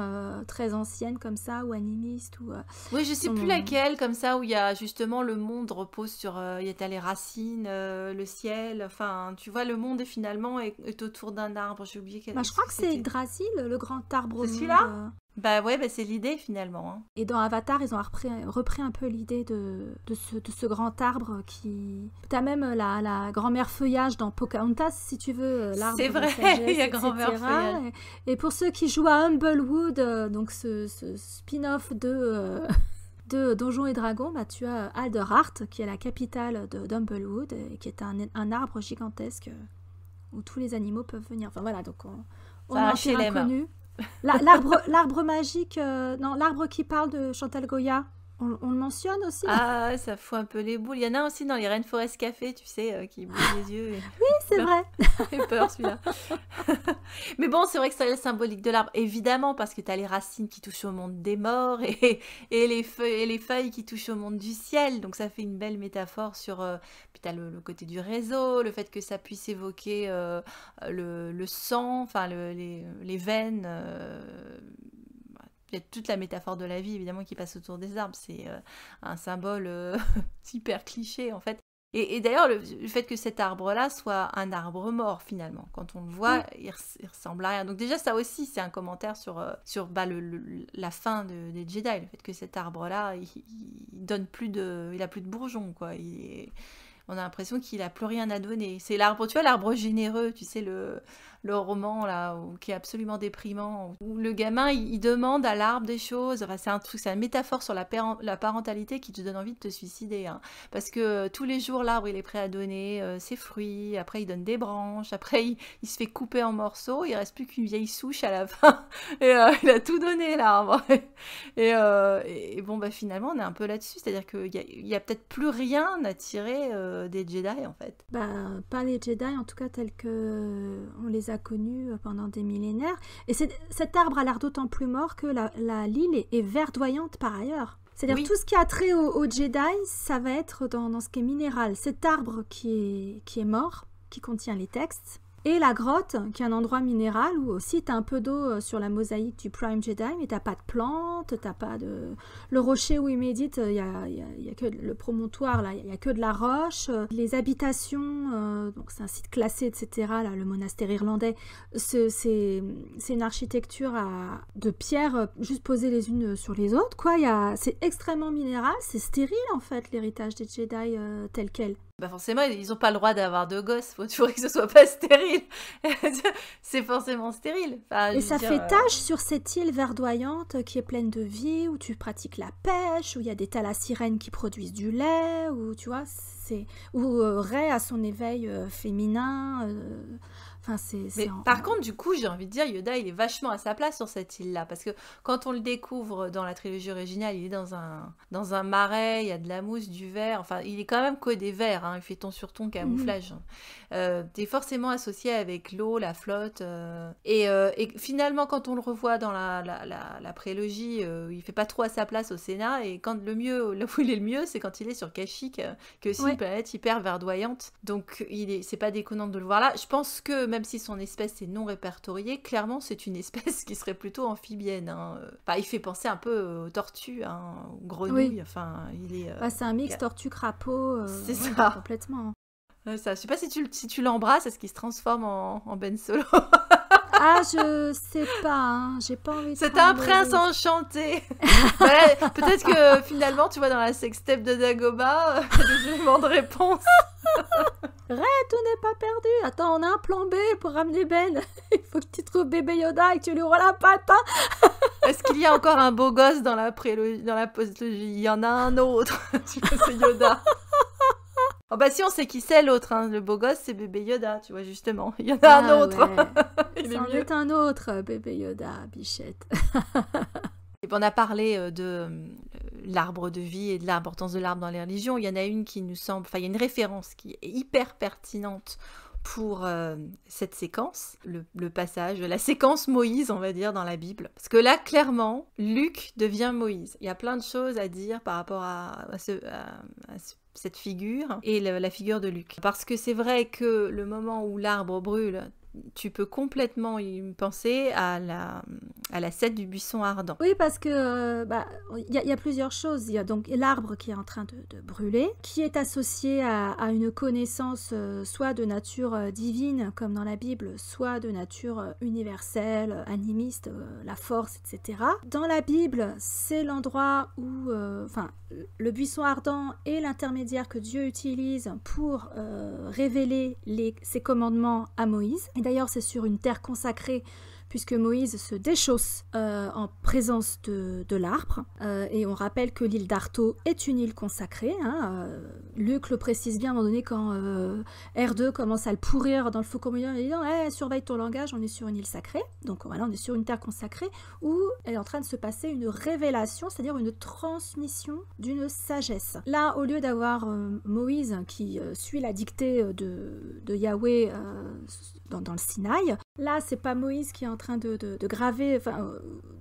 très anciennes comme ça, ou animistes, ou... oui, je sais plus laquelle, comme ça, où il y a justement le monde repose sur... Il y a les racines, le ciel, enfin, tu vois, le monde est finalement est autour d'un arbre j'ai oublié bah, Je crois que c'est Yggdrasil, le grand arbre. C'est celui-là euh. Bah ouais, bah, c'est l'idée finalement. Hein. Et dans Avatar, ils ont repris, repris un peu l'idée de, ce, grand arbre qui. T'as même la, la grand-mère feuillage dans Pocahontas, si tu veux. Euh, c'est vrai, il y a grand-mère feuillage. Et, pour ceux qui jouent à Humblewood, euh, donc ce, spin-off de. de Donjons et Dragons, bah, tu as Alderhart, qui est la capitale de Dumblewood, et qui est un, un arbre gigantesque où tous les animaux peuvent venir. Enfin voilà, donc on, on a un L'arbre magique, euh, non, l'arbre qui parle de Chantal Goya, on, le mentionne aussi Ah, ça fout un peu les boules. Il y en a aussi dans les Forest Café, tu sais, euh, qui bouge les yeux. oui, c'est vrai. J'ai peur celui-là. Mais bon, c'est vrai que c'est symbolique de l'arbre, évidemment, parce que tu as les racines qui touchent au monde des morts et, les feuilles, et les feuilles qui touchent au monde du ciel. Donc ça fait une belle métaphore sur euh, as le, côté du réseau, le fait que ça puisse évoquer euh, le, sang, enfin les, veines il y a toute la métaphore de la vie évidemment qui passe autour des arbres, c'est euh, un symbole euh, hyper cliché en fait. Et, d'ailleurs, le, fait que cet arbre-là soit un arbre mort finalement, quand on le voit, il, ressemble à rien. Donc déjà, ça aussi, c'est un commentaire sur, euh, sur bah, le, la fin des Jedi, le fait que cet arbre-là, il, donne plus de, il a plus de bourgeons quoi. on a l'impression qu'il a plus rien à donner. C'est l'arbre, tu vois, l'arbre généreux, tu sais le le roman là, qui est absolument déprimant, où le gamin il, demande à l'arbre des choses. Enfin, c'est un truc, c'est une métaphore sur la, la, parentalité qui te donne envie de te suicider. Hein. Parce que euh, tous les jours, l'arbre il est prêt à donner euh, ses fruits, après il donne des branches, après il, se fait couper en morceaux, il reste plus qu'une vieille souche à la fin. Et euh, il a tout donné l'arbre. Et, bon, bah finalement, on est un peu là-dessus, c'est-à-dire qu'il n'y a, a peut-être plus rien à tirer des Jedi en fait. Bah, pas les Jedi en tout cas tels que on les a a euh, pendant des millénaires. Et cet arbre a l'air d'autant plus mort que la, la est, verdoyante par ailleurs. C'est-à-dire tout ce qui a trait aux au Jedi, ça va être dans, dans, ce qui est minéral. Cet arbre qui est, qui est mort, qui contient les textes, et la grotte, qui est un endroit minéral où aussi tu as un peu d'eau euh, sur la mosaïque du Prime Jedi, mais t'as pas de plantes, t'as pas de. Le rocher où il médite, il euh, y a, y, y a, que le promontoire, là, il y, a que de la roche. Euh, les habitations, donc c'est un site classé, etc. Là, le monastère irlandais, c'est une architecture de pierres juste posées les unes sur les autres, quoi. C'est extrêmement minéral, c'est stérile en fait l'héritage des Jedi tel quel. Bah, forcément, ils n'ont pas le droit d'avoir deux gosses. Faut toujours que ce soit pas stérile. c'est forcément stérile. et ça fait euh, tâche sur cette île verdoyante qui est pleine de vie, où tu pratiques la pêche, où il y a des thalassirènes qui produisent du lait, où tu vois, c'est où euh, Ray a son éveil euh, féminin ah, par contre, du coup, j'ai envie de dire, Yoda, il est vachement à sa place sur cette île-là. Parce que quand on le découvre dans la trilogie originale, il est dans un, dans un marais, il y a de la mousse, du verre. Enfin, il est quand même que des verres. Hein. Il fait ton sur ton mhm. camouflage. Hein. Euh, t'es forcément associé avec l'eau, la flotte. Euh, euh, et, finalement, quand on le revoit dans la, prélogie, il fait pas trop à sa place au Sénat. Et quand le mieux, là où il est le mieux, c'est quand il est sur Kashyyyk, que c'est une planète hyper verdoyante. Donc, il est, c'est pas déconnant de le voir là. Je pense que même si son espèce est non répertoriée, clairement, c'est une espèce qui serait plutôt amphibienne. Hein, enfin, il fait penser un peu aux tortues, hein, aux grenouilles. Enfin, il est. c'est un mix tortue-crapaud. c'est Complètement. Ça, je sais pas si tu, tu l'embrasses, est-ce qu'il se transforme en, Ben Solo Ah, je sais pas, hein. j'ai pas envie C'est un prince enchanté Peut-être que finalement, tu vois, dans la sextape de Dagoba, euh, des éléments de réponse. Ré, tout n'est pas perdu. Attends, on a un plan B pour ramener Ben. Il faut que tu trouves bébé Yoda et que tu lui roules la patte. Hein. Est-ce qu'il y a encore un beau gosse dans la, prélogie, dans la Il y en a un autre. tu vois, c'est Yoda. Oh bah si, on sait qui c'est l'autre, hein. le beau gosse, c'est bébé Yoda, tu vois, justement. Il y en a ah un autre. Il y en a un autre, bébé Yoda, bichette. et on a parlé euh, de euh, l'arbre de vie et de l'importance de l'arbre dans les religions. Il y en a une qui nous semble, enfin il y a une référence qui est hyper pertinente pour euh, cette séquence, le, passage, la séquence Moïse, on va dire, dans la Bible. Parce que là, clairement, Luc devient Moïse. Il y a plein de choses à dire par rapport à ce, cette figure et la, figure de Luc. Parce que c'est vrai que le moment où l'arbre brûle tu peux complètement y penser à la, à la scène du buisson ardent. Oui, parce que euh, bah, il y, a, plusieurs choses. Il y a donc l'arbre qui est en train de, brûler, qui est associé à, une connaissance euh, soit de nature euh, divine, comme dans la Bible, soit de nature universelle, animiste, la force, etc. Dans la Bible, c'est l'endroit où, enfin, le buisson ardent est l'intermédiaire que Dieu utilise pour révéler ses commandements à Moïse d'ailleurs, c'est sur une terre consacrée puisque Moïse se déchausse euh, en présence de, l'arbre. Euh, et on rappelle que l'île d'Arto est une île consacrée, hein, euh, Luc le précise bien à un moment donné quand euh, R2 commence à le pourrir dans le faux commun, il dit eh, surveille ton langage, on est sur une île sacrée, donc voilà, on est sur une terre consacrée où elle est en train de se passer une révélation, c'est-à-dire une transmission d'une sagesse. Là, au lieu d'avoir euh, Moïse qui euh, suit la dictée de, Yahweh dans, le Sinaï, là, c'est pas Moïse qui est en train de, graver, enfin,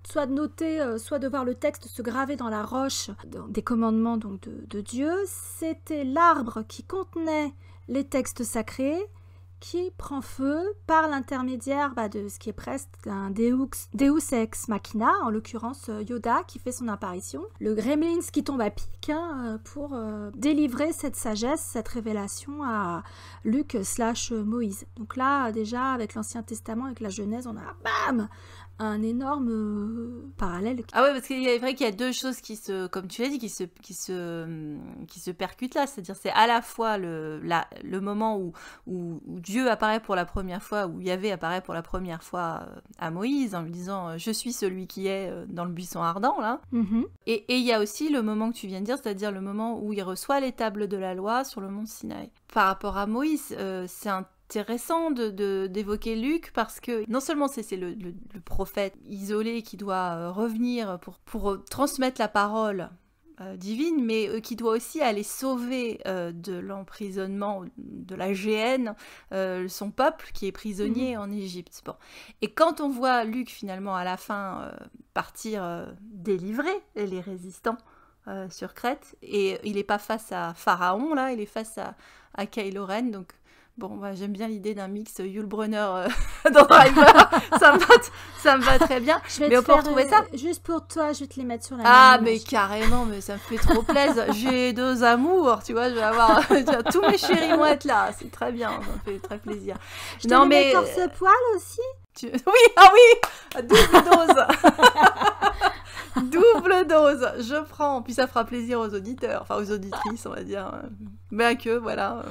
soit de noter, soit de voir le texte se graver dans la roche des commandements donc, de Dieu, c'était l'arbre qui contenait les textes sacrés qui prend feu par l'intermédiaire bah, de ce qui est presque un Deus, ex machina, en l'occurrence euh, Yoda qui fait son apparition, le Gremlins qui tombe à pic hein, euh, pour euh, délivrer cette sagesse, cette révélation à Luc slash Moïse. Donc là déjà avec l'Ancien Testament, avec la Genèse, on a bam un énorme euh, parallèle. Ah ouais, parce qu'il est vrai qu'il y a deux choses qui se, comme tu l'as dit, qui se, qui se, qui se percutent là. C'est-à-dire, c'est à la fois le, la, le moment où, où, Dieu apparaît pour la première fois, où Yahvé apparaît pour la première fois euh, à Moïse en lui disant euh, Je suis celui qui est dans le buisson ardent, là. Mm-hmm. Et il y a aussi le moment que tu viens de dire, c'est-à-dire le moment où il reçoit les tables de la loi sur le mont Sinaï. Par rapport à Moïse, c'est un intéressant d'évoquer de, d'évoquer Luc parce que non seulement c'est le, le, prophète isolé qui doit euh, revenir pour, pour euh, transmettre la parole euh, divine, mais qui doit aussi aller sauver de l'emprisonnement, de la GN, son peuple qui est prisonnier mhm. en Égypte. Bon. Et quand on voit Luc finalement à la fin partir délivrer les résistants sur Crète, et il n'est pas face à Pharaon, là, il est face à, à donc Bon, bah, j'aime bien l'idée d'un mix Yulbronner Brunner euh, dans Driver. ça, me va ça, me va très bien. mais on peut retrouver euh, ça. Juste pour toi, je vais te les mettre sur la Ah, mais carrément, mais ça me fait trop plaisir. J'ai deux amours, tu vois, je vais avoir tous mes chéris vont être là. C'est très bien, ça me fait très plaisir. Je non, mais. ce euh, poil aussi Oui, ah oui Double dose Double dose Je prends. Puis ça fera plaisir aux auditeurs, enfin aux auditrices, on va dire. Mais à que, voilà.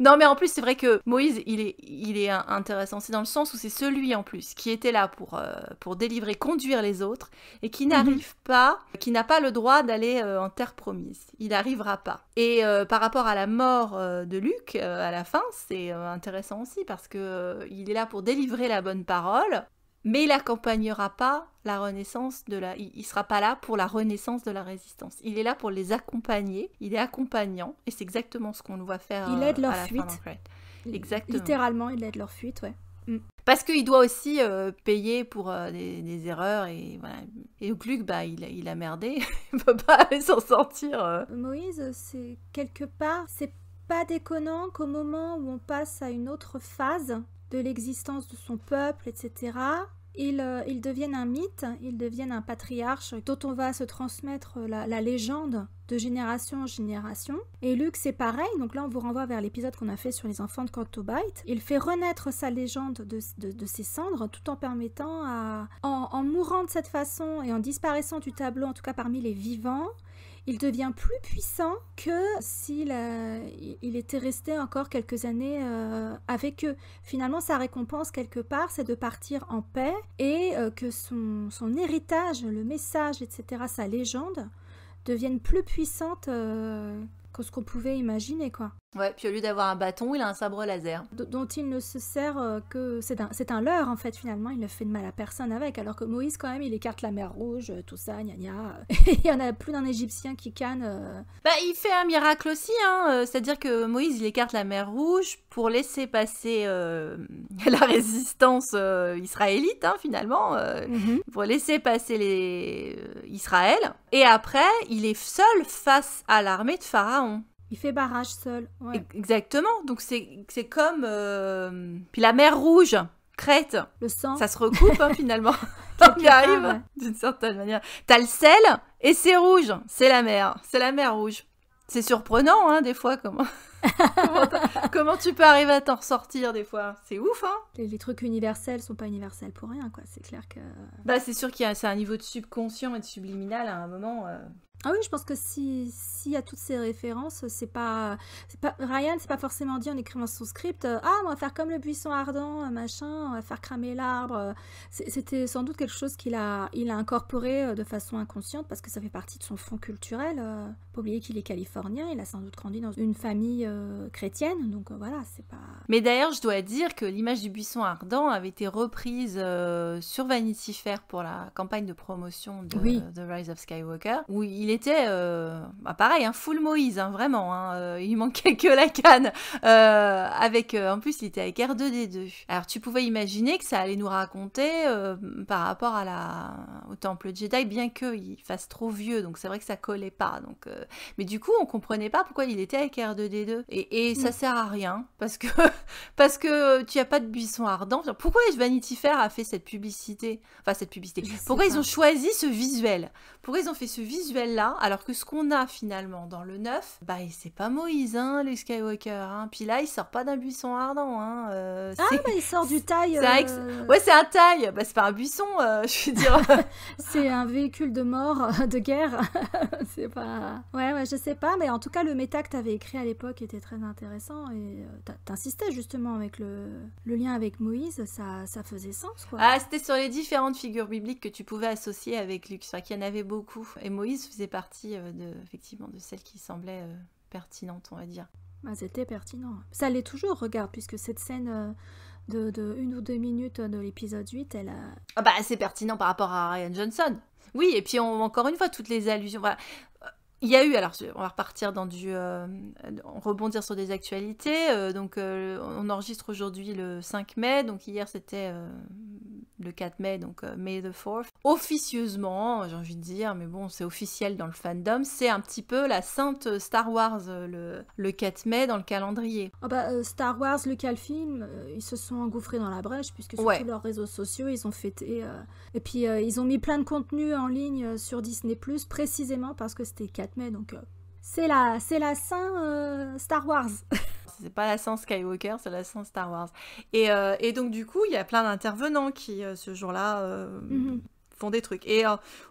Non, mais en plus, c'est vrai que Moïse, il est, intéressant. C'est dans le sens où c'est celui, en plus, qui était là pour, euh, pour délivrer, conduire les autres, et qui mhm. n'arrive pas, qui n'a pas le droit d'aller euh, en terre promise. Il n'arrivera pas. Et euh, par rapport à la mort de Luc, à la fin, c'est intéressant aussi, parce que il est là pour délivrer la bonne parole, mais il n'accompagnera pas la renaissance de la... Il sera pas là pour la renaissance de la résistance. Il est là pour les accompagner, il est accompagnant, et c'est exactement ce qu'on le voit faire. Il aide euh, leur la fuite. exactement. Littéralement, il aide leur fuite, ouais. Mm. Parce qu'il doit aussi euh, payer pour euh, des, erreurs et voilà. Et Gluck, bah, il, il, a merdé, il peut pas s'en sortir. Moïse, c'est quelque part, c'est pas déconnant qu'au moment où on passe à une autre phase, l'existence de son peuple, etc. Euh, ils, deviennent un mythe, ils deviennent un patriarche dont on va se transmettre euh, la, légende de génération en génération. Et Luc, c'est pareil, donc là on vous renvoie vers l'épisode qu'on a fait sur les enfants de Cantobite. Il fait renaître sa légende de, de, ses cendres tout en permettant à. en, mourant de cette façon et en disparaissant du tableau, en tout cas parmi les vivants, il devient plus puissant que s'il euh, il était resté encore quelques années euh, avec eux. Finalement, sa récompense quelque part, c'est de partir en paix et euh, que son, son, héritage, le message, etc., sa légende, deviennent plus puissantes que ce qu'on pouvait imaginer, quoi. Ouais, puis au lieu d'avoir un bâton, il a un sabre laser. dont il ne se sert euh, que. C'est un, un leurre, en fait, finalement. Il ne fait de mal à personne avec. Alors que Moïse, quand même, il écarte la mer rouge, euh, tout ça, gna gna. il y en a plus d'un Égyptien qui canne. Euh. Bah, il fait un miracle aussi, hein. C'est-à-dire que Moïse, il écarte la mer rouge pour laisser passer la résistance israélite, hein, finalement. Mm-hmm. Pour laisser passer les... Israël. Et après, il est seul face à l'armée de Pharaon. Il fait barrage seul. Exactement. Donc c'est comme. Euh, puis la mer rouge, crête. Le sang. Ça se recoupe hein, finalement. Tant qu'il arrive d'une certaine manière. T'as le sel et c'est rouge. C'est la mer. C'est la mer rouge. C'est surprenant, hein, des fois, comment comment, tu peux arriver à t'en ressortir des fois C'est ouf, hein les, trucs universels sont pas universels pour rien, quoi. C'est clair que. Bah, c'est sûr qu'il y a un niveau de subconscient et de subliminal à un moment. Euh. Ah oui, je pense que s'il y a toutes ces références, c'est pas, pas. Ryan, c'est pas forcément dit en écrivant son script euh, Ah, on va faire comme le buisson ardent, euh, machin, on va faire cramer l'arbre. C'était sans doute quelque chose qu'il a, il a incorporé de façon inconsciente parce que ça fait partie de son fond culturel. Pas oublier qu'il est californien, il a sans doute grandi dans une famille euh, chrétienne, donc euh, voilà, c'est pas. Mais d'ailleurs, je dois dire que l'image du buisson ardent avait été reprise euh, sur Vanity Fair pour la campagne de promotion de The Rise of Skywalker, où il était, bah, pareil, un hein, full Moïse, hein, vraiment. Hein, il manquait que la canne. avec, en plus, il était avec R2D2. Alors, tu pouvais imaginer que ça allait nous raconter par rapport à la au temple Jedi, bien qu'il fasse trop vieux, donc c'est vrai que ça collait pas. Donc, mais du coup, on comprenait pas pourquoi il était avec R2D2 et, ça mm. sert à rien parce que parce que tu as pas de buisson ardent. Pourquoi Vanity Fair a fait cette publicité Enfin cette publicité. Pourquoi ils ont choisi ce visuel Pourquoi ils ont fait ce visuel là alors que ce qu'on a finalement dans le neuf, bah c'est pas Moïse hein, le Skywalker hein. Puis là, il sort pas d'un buisson ardent hein. Euh, ah mais il sort du taille. Euh. Ouais, c'est un taille. Bah c'est pas un buisson, euh, je veux dire. c'est un véhicule de mort de guerre. c'est pas Ouais ouais, je sais pas mais en tout cas le méta que tu avais écrit à l'époque était très intéressant et euh, t'insistais justement avec le, lien avec Moïse, ça, ça faisait sens quoi. Ah, c'était sur les différentes figures bibliques que tu pouvais associer avec Luc, vrai qu'il y en avait beaucoup. Et Moïse faisait partie euh, de, effectivement de celles qui semblaient euh, pertinentes on va dire. c'était bah, pertinent. Ça l'est toujours, regarde, puisque cette scène. De, une ou deux minutes de l'épisode 8, elle a... Ah bah c'est pertinent par rapport à Ryan Johnson. Oui, et puis encore une fois, toutes les allusions. Voilà. Il y a eu, alors on va repartir dans du. Euh, rebondir sur des actualités. Euh, donc euh, on enregistre aujourd'hui le 5 mai, donc hier c'était le 4 mai, donc euh, May the 4th. Officieusement, euh, j'ai envie de dire, mais bon, c'est officiel dans le fandom, c'est un petit peu la sainte Star Wars euh, le, le 4 mai dans le calendrier. Ah bah, Star Wars, le film ils se sont engouffrés dans la brèche puisque sur leurs réseaux sociaux, ils ont fêté. Et puis, ils ont mis plein de contenu en ligne sur Disney, précisément parce que c'était 4 mai, donc c'est la, la Saint Star Wars. c'est pas la scène Skywalker, c'est la scène Star Wars. Euh, et, donc, du coup, il y a plein d'intervenants qui, euh, ce jour-là, euh, mhm. font des trucs. Et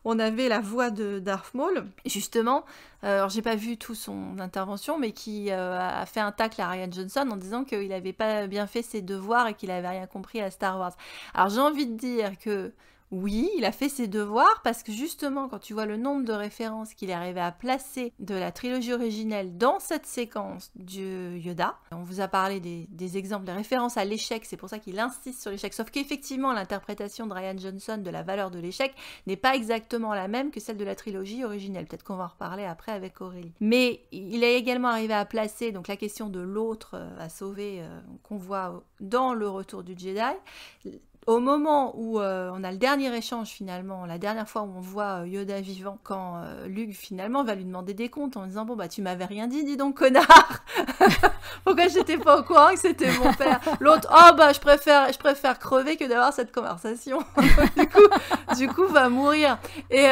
on avait la voix de Darth Maul, justement, alors j'ai pas vu tout son intervention, mais qui a fait un tacle à Ryan Johnson en disant qu'il avait pas bien fait ses devoirs et qu'il avait rien compris à Star Wars. Alors, j'ai envie de dire que oui, il a fait ses devoirs parce que justement, quand tu vois le nombre de références qu'il est arrivé à placer de la trilogie originelle dans cette séquence du Yoda, on vous a parlé des, exemples, des références à l'échec, c'est pour ça qu'il insiste sur l'échec. Sauf qu'effectivement, l'interprétation de Ryan Johnson de la valeur de l'échec n'est pas exactement la même que celle de la trilogie originelle. Peut-être qu'on va en reparler après avec Aurélie. Mais il est également arrivé à placer donc la question de l'autre euh, à sauver euh, qu'on voit dans le retour du Jedi au moment où euh, on a le dernier échange finalement, la dernière fois où on voit euh, Yoda vivant, quand euh, Luke finalement va lui demander des comptes en disant bon bah tu m'avais rien dit, dis donc connard, pourquoi j'étais pas au courant que c'était mon père. L'autre oh bah je préfère je préfère crever que d'avoir cette conversation. du coup du coup va mourir et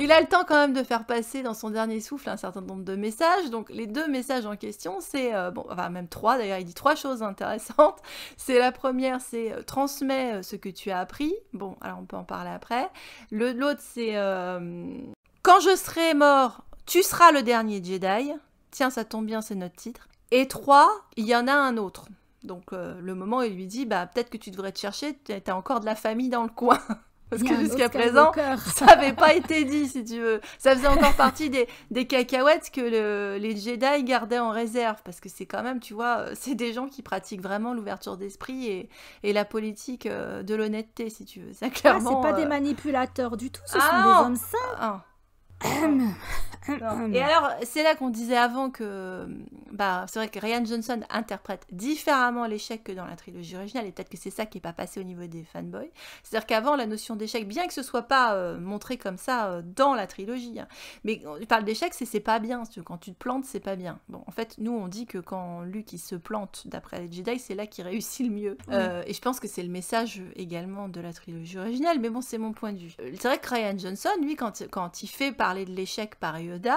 il a le temps quand même de faire passer dans son dernier souffle un certain nombre de messages. Donc les deux messages en question c'est bon enfin même trois d'ailleurs il dit trois choses intéressantes. C'est la première c'est transmet ce que tu as appris. Bon, alors on peut en parler après. L'autre, c'est euh, Quand je serai mort, tu seras le dernier Jedi. Tiens, ça tombe bien, c'est notre titre. Et trois, il y en a un autre. Donc euh, le moment, il lui dit, bah peut-être que tu devrais te chercher, t'as encore de la famille dans le coin. Parce que jusqu'à présent, ça n'avait pas été dit, si tu veux. Ça faisait encore partie des, cacahuètes que les Jedi gardaient en réserve. Parce que c'est quand même, tu vois, euh, c'est des gens qui pratiquent vraiment l'ouverture d'esprit et, la politique euh, de l'honnêteté, si tu veux. Ça, ah, clairement. c'est pas des euh, manipulateurs du tout, ce ah, sont des hommes sains. Et alors, c'est là qu'on disait avant que. Bah, c'est vrai que Ryan Johnson interprète différemment l'échec que dans la trilogie originale, et peut-être que c'est ça qui n'est pas passé au niveau des fanboys. C'est-à-dire qu'avant, la notion d'échec, bien que ce soit pas euh, montré comme ça euh, dans la trilogie, hein, mais on parle d'échec, c'est c'est pas bien. Quand tu te plantes, c'est pas bien. Bon, en fait, nous, on dit que quand Luke il se plante, d'après les Jedi, c'est là qu'il réussit le mieux. Euh, et je pense que c'est le message également de la trilogie originale, mais bon, c'est mon point de vue. C'est vrai que Ryan Johnson, lui, quand, quand il fait par de l'échec par Yoda,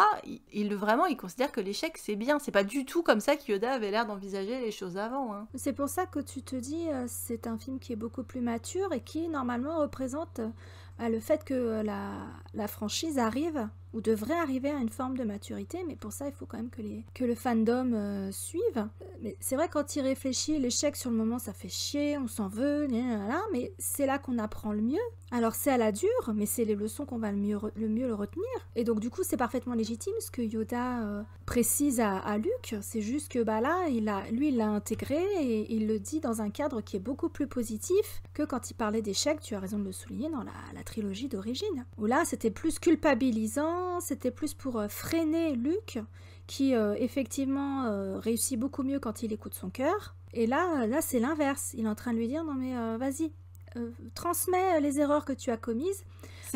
il, vraiment il considère que l'échec c'est bien. C'est pas du tout comme ça que avait l'air d'envisager les choses avant. Hein. C'est pour ça que tu te dis euh, c'est un film qui est beaucoup plus mature et qui normalement représente euh, le fait que euh, la, la franchise arrive ou devrait arriver à une forme de maturité, mais pour ça, il faut quand même que, les, que le fandom euh, suive. Euh, mais c'est vrai, quand il réfléchit, l'échec sur le moment, ça fait chier, on s'en veut, mais c'est là qu'on apprend le mieux. Alors c'est à la dure, mais c'est les leçons qu'on va le mieux, le mieux le retenir. Et donc du coup, c'est parfaitement légitime ce que Yoda euh, précise à, à Luke. C'est juste que bah là, il a, lui, il l'a intégré et il le dit dans un cadre qui est beaucoup plus positif que quand il parlait d'échec. Tu as raison de le souligner dans la, la trilogie d'origine. Où là, c'était plus culpabilisant Hein, c'était plus pour euh, freiner Luc, qui euh, effectivement euh, réussit beaucoup mieux quand il écoute son cœur. Et là, là c'est l'inverse. Il est en train de lui dire non mais vas-y, transmets les erreurs que tu as commises.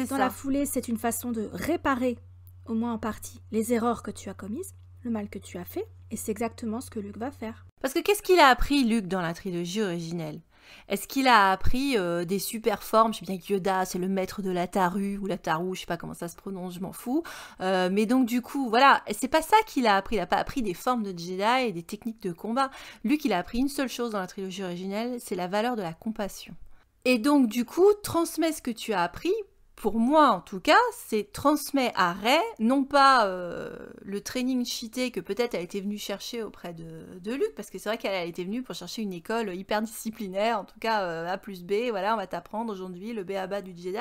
Dans la foulée, c'est une façon de réparer, au moins en partie, les erreurs que tu as commises, le mal que tu as fait. Et c'est exactement ce que Luc va faire. Parce que qu'est-ce qu'il a appris Luc dans la trilogie originelle est-ce qu'il a appris euh, des super formes Je sais bien que Yoda, c'est le maître de la Taru ou la Taru, je sais pas comment ça se prononce, je m'en fous. Euh, mais donc du coup, voilà, c'est pas ça qu'il a appris. Il a pas appris des formes de Jedi et des techniques de combat. Lui, il a appris une seule chose dans la trilogie originelle, c'est la valeur de la compassion. Et donc du coup, transmets ce que tu as appris pour moi en tout cas, c'est transmet à Ray, non pas euh, le training cheaté que peut-être elle était venue chercher auprès de, de Luc, parce que c'est vrai qu'elle était venue pour chercher une école hyper disciplinaire, en tout cas euh, A plus B, voilà, on va t'apprendre aujourd'hui le B à bas du Jedi.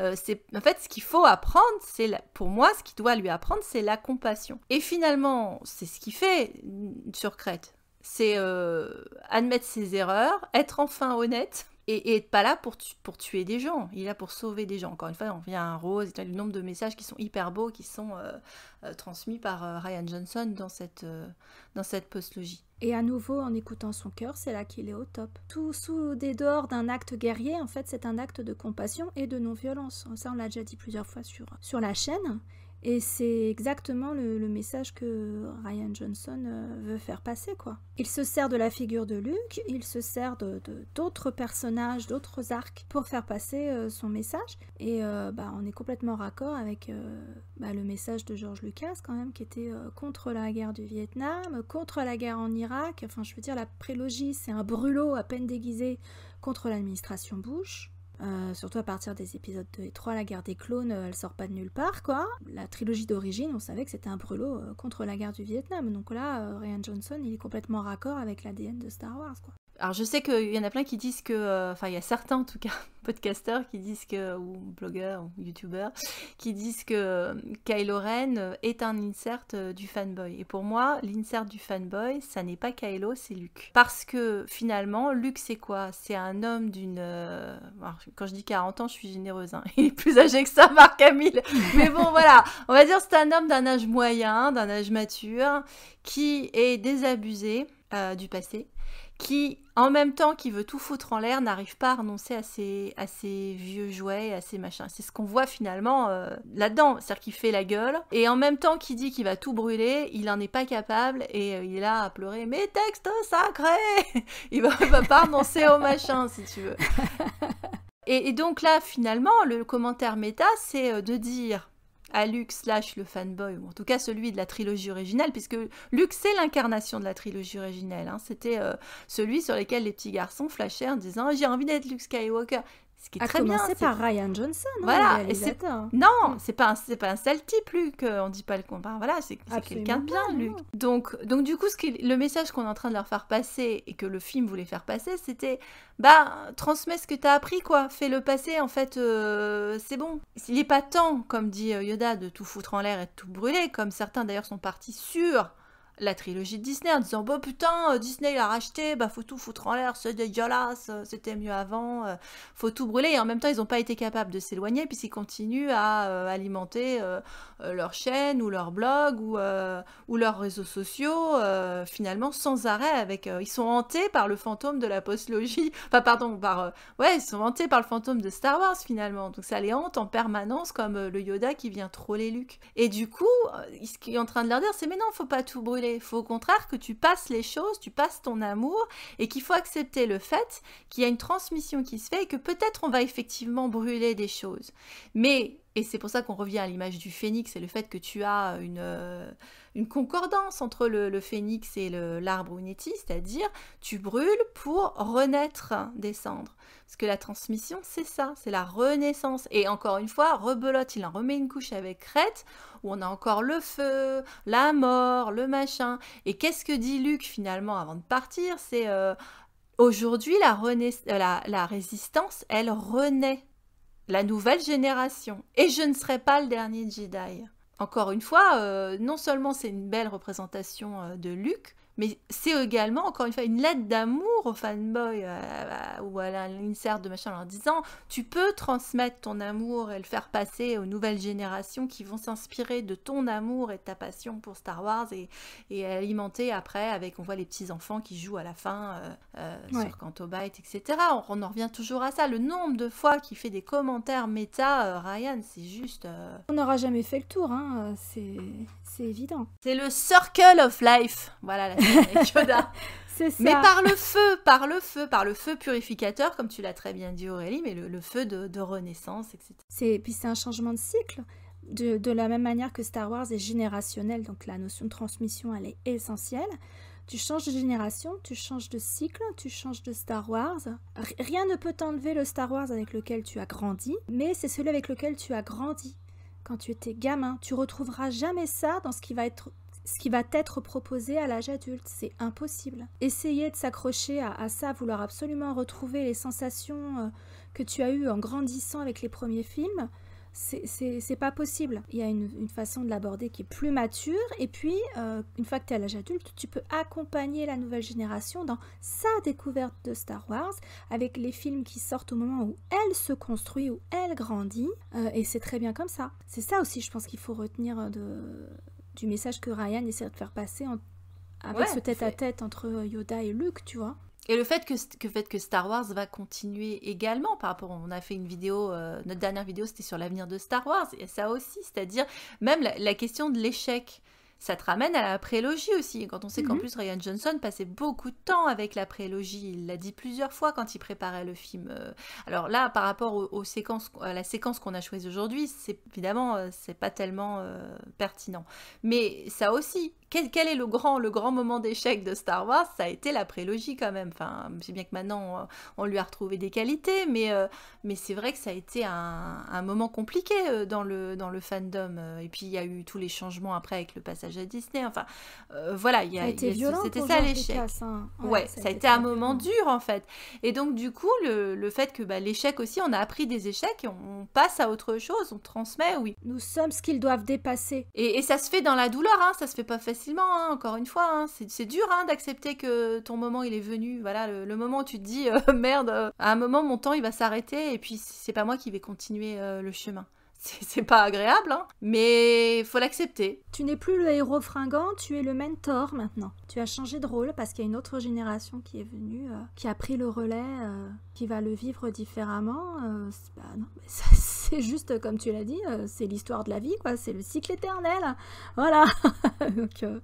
Euh, c'est En fait, ce qu'il faut apprendre, c'est pour moi, ce qu'il doit lui apprendre, c'est la compassion. Et finalement, c'est ce qu'il fait sur Crète c'est admettre ses erreurs, être enfin honnête, et, et pas là pour, pour tuer des gens, il est là pour sauver des gens. Encore une fois, on revient à Rose, et le nombre de messages qui sont hyper beaux, qui sont euh, euh, transmis par euh, Ryan Johnson dans cette, dans cette postlogie. Et à nouveau, en écoutant son cœur, c'est là qu'il est au top. Tout sous des dehors d'un acte guerrier, en fait, c'est un acte de compassion et de non-violence. Ça, on l'a déjà dit plusieurs fois sur, sur la chaîne. Et c'est exactement le, message que Ryan Johnson euh, veut faire passer, quoi. Il se sert de la figure de Luke, il se sert de d'autres personnages, d'autres arcs pour faire passer euh, son message. Et euh, bah, on est complètement raccord avec bah, le message de George Lucas, quand même, qui était contre la guerre du Vietnam, contre la guerre en Irak. Enfin, je veux dire, la prélogie, c'est un brûlot à peine déguisé contre l'administration Bush. Euh, surtout à partir des épisodes 2 et 3, la guerre des clones, euh, elle sort pas de nulle part, quoi. La trilogie d'origine, on savait que c'était un brûlot euh, contre la guerre du Vietnam, donc là, Ryan Johnson, il est complètement raccord avec l'ADN de Star Wars, quoi. Alors je sais qu'il y en a plein qui disent que, euh, enfin il y a certains en tout cas, podcasteurs qui disent que, ou blogueurs, ou youtubeurs, qui disent que euh, Kylo Ren euh, est un insert du fanboy. Et pour moi, l'insert du fanboy, ça n'est pas Kylo, c'est Luc. Parce que finalement, Luc c'est quoi C'est un homme d'une... quand je dis 40 ans, je suis généreuse. Hein. Il est plus âgé que ça, Marc Camille. Mais bon voilà, on va dire c'est un homme d'un âge moyen, d'un âge mature, qui est désabusé. du passé, qui, en même temps qui veut tout foutre en l'air, n'arrive pas à renoncer à ses, à ses vieux jouets, à ses machins. C'est ce qu'on voit finalement euh, là-dedans. C'est-à-dire qu'il fait la gueule, et en même temps qu'il dit qu'il va tout brûler, il n'en est pas capable, et euh, il est là à pleurer « Mes textes sacrés !» Il va, va pas renoncer au machin, si tu veux. et donc là, finalement, le commentaire méta, c'est euh, de dire à Luke slash le fanboy, ou en tout cas celui de la trilogie originale, puisque Luke c'est l'incarnation de la trilogie originale, hein. C'était euh, celui sur lequel les petits garçons flashaient en disant j'ai envie d'être Luke Skywalker. Ce qui est très bien. C'est par Ryan Johnson. Hein, voilà. et c'est non, c'est pas un, pas un sale type Luc, euh, On dit pas le combat. Voilà, c'est quelqu'un de bien Luc. Donc donc du coup, ce le message qu'on est en train de leur faire passer et que le film voulait faire passer, c'était bah transmets ce que t'as appris quoi. Fais le passer en fait. Euh, c'est bon. Il n'est pas temps, comme dit euh, Yoda, de tout foutre en l'air et de tout brûler, comme certains d'ailleurs sont partis sur la trilogie de Disney en disant bon bah, putain euh, Disney l'a racheté bah faut tout foutre en l'air c'est dégueulasse euh, c'était mieux avant euh, faut tout brûler et en même temps ils n'ont pas été capables de s'éloigner puisqu'ils continuent à alimenter leur chaîne ou leur blog ou, ou leurs réseaux sociaux finalement sans arrêt avec ils sont hantés par le fantôme de la postlogie enfin pardon par ouais ils sont hantés par le fantôme de Star Wars finalement donc ça les hante en permanence comme le Yoda qui vient troller Luke et du coup ce qu'il est en train de leur dire c'est mais non faut pas tout brûler il faut au contraire que tu passes les choses, tu passes ton amour et qu'il faut accepter le fait qu'il y a une transmission qui se fait et que peut-être on va effectivement brûler des choses. Mais et c'est pour ça qu'on revient à l'image du phénix et le fait que tu as euh, euh, une, concordance entre le, phénix et l'arbre Unetti, c'est-à-dire tu brûles pour renaître des cendres. Parce que la transmission, c'est ça, c'est la renaissance. Et encore une fois, rebelote, il en remet une couche avec crête, où on a encore le feu, la mort, le machin. Et qu'est-ce que dit Luc finalement avant de partir C'est euh, aujourd'hui, la résistance, elle renaît la nouvelle génération. Et je ne serai pas le dernier Jedi. Encore une fois, euh, non seulement c'est une belle représentation euh, de Luke, mais c'est également, encore une fois, une lettre d'amour au fanboy euh, euh, ou à l'insert de machin en disant tu peux transmettre ton amour et le faire passer aux nouvelles générations qui vont s'inspirer de ton amour et de ta passion pour Star Wars et, et alimenter après avec, on voit les petits-enfants qui jouent à la fin euh, sur Canto etc. On, en revient toujours à ça. Le nombre de fois qu'il fait des commentaires méta, Ryan, c'est juste. On n'aura jamais fait le tour, hein. c'est évident. C'est le circle of life. Voilà la Mais par le feu, par le feu, par le feu purificateur, comme tu l'as très bien dit Aurélie, mais le, feu de, renaissance, etc. C'est, puis c'est un changement de cycle. De, de, la même manière que Star Wars est générationnel, donc la notion de transmission, elle est essentielle. Tu changes de génération, tu changes de cycle, tu changes de Star Wars. rien ne peut t'enlever le Star Wars avec lequel tu as grandi, mais c'est celui avec lequel tu as grandi quand tu étais gamin. Tu retrouveras jamais ça dans ce qui va être ce qui va être proposé à l'âge adulte, c'est impossible. Essayer de s'accrocher à, ça, vouloir absolument retrouver les sensations euh, que tu as eues en grandissant avec les premiers films, c'est pas possible. Il y a une, façon de l'aborder qui est plus mature. Et puis, euh, une fois que tu es à l'âge adulte, tu peux accompagner la nouvelle génération dans sa découverte de Star Wars avec les films qui sortent au moment où elle se construit, où elle grandit. Euh, et c'est très bien comme ça. C'est ça aussi, je pense, qu'il faut retenir de, du message que Ryan essaie de faire passer en... avec ce tête-à-tête entre Yoda et Luke, tu vois. Et le fait que, fait que Star Wars va continuer également par rapport, on a fait une vidéo, euh, notre dernière vidéo c'était sur l'avenir de Star Wars, et ça aussi, c'est-à-dire même la, question de l'échec, ça te ramène à la prélogie aussi. Quand on sait qu'en mhm. plus Ryan Johnson passait beaucoup de temps avec la prélogie, il l'a dit plusieurs fois quand il préparait le film. Euh, alors là, par rapport aux, séquences, à la séquence qu'on a choisie aujourd'hui, c'est évidemment euh, c'est pas tellement euh, pertinent. Mais ça aussi, quel, est le grand, le grand moment d'échec de Star Wars Ça a été la prélogie quand même. Enfin, c'est bien que maintenant on, lui a retrouvé des qualités, mais, euh, mais c'est vrai que ça a été un, moment compliqué euh, dans le, dans le fandom. Et puis il y a eu tous les changements après avec le passage à Disney. Enfin, euh, voilà, il y a, c'était ça, l'échec. Ouais, ça, a été, un moment dur en fait. Et donc du coup, le, fait que bah, l'échec aussi, on a appris des échecs on, passe à autre chose, on transmet, oui. Nous sommes ce qu'ils doivent dépasser. Et, ça se fait dans la douleur, hein, ça se fait pas facile Hein, encore une fois. Hein. C'est dur hein, d'accepter que ton moment il est venu. Voilà, le, moment où tu te dis euh, merde, euh, à un moment mon temps il va s'arrêter et puis c'est pas moi qui vais continuer euh, le chemin. C'est pas agréable, hein, mais faut l'accepter. Tu n'es plus le héros fringant, tu es le mentor maintenant. Tu as changé de rôle parce qu'il y a une autre génération qui est venue, qui a pris le relais, qui va le vivre différemment. mais ça, c'est juste, euh, comme tu l'as dit, euh, c'est l'histoire de la vie, quoi. C'est le cycle éternel. Voilà. Donc, euh,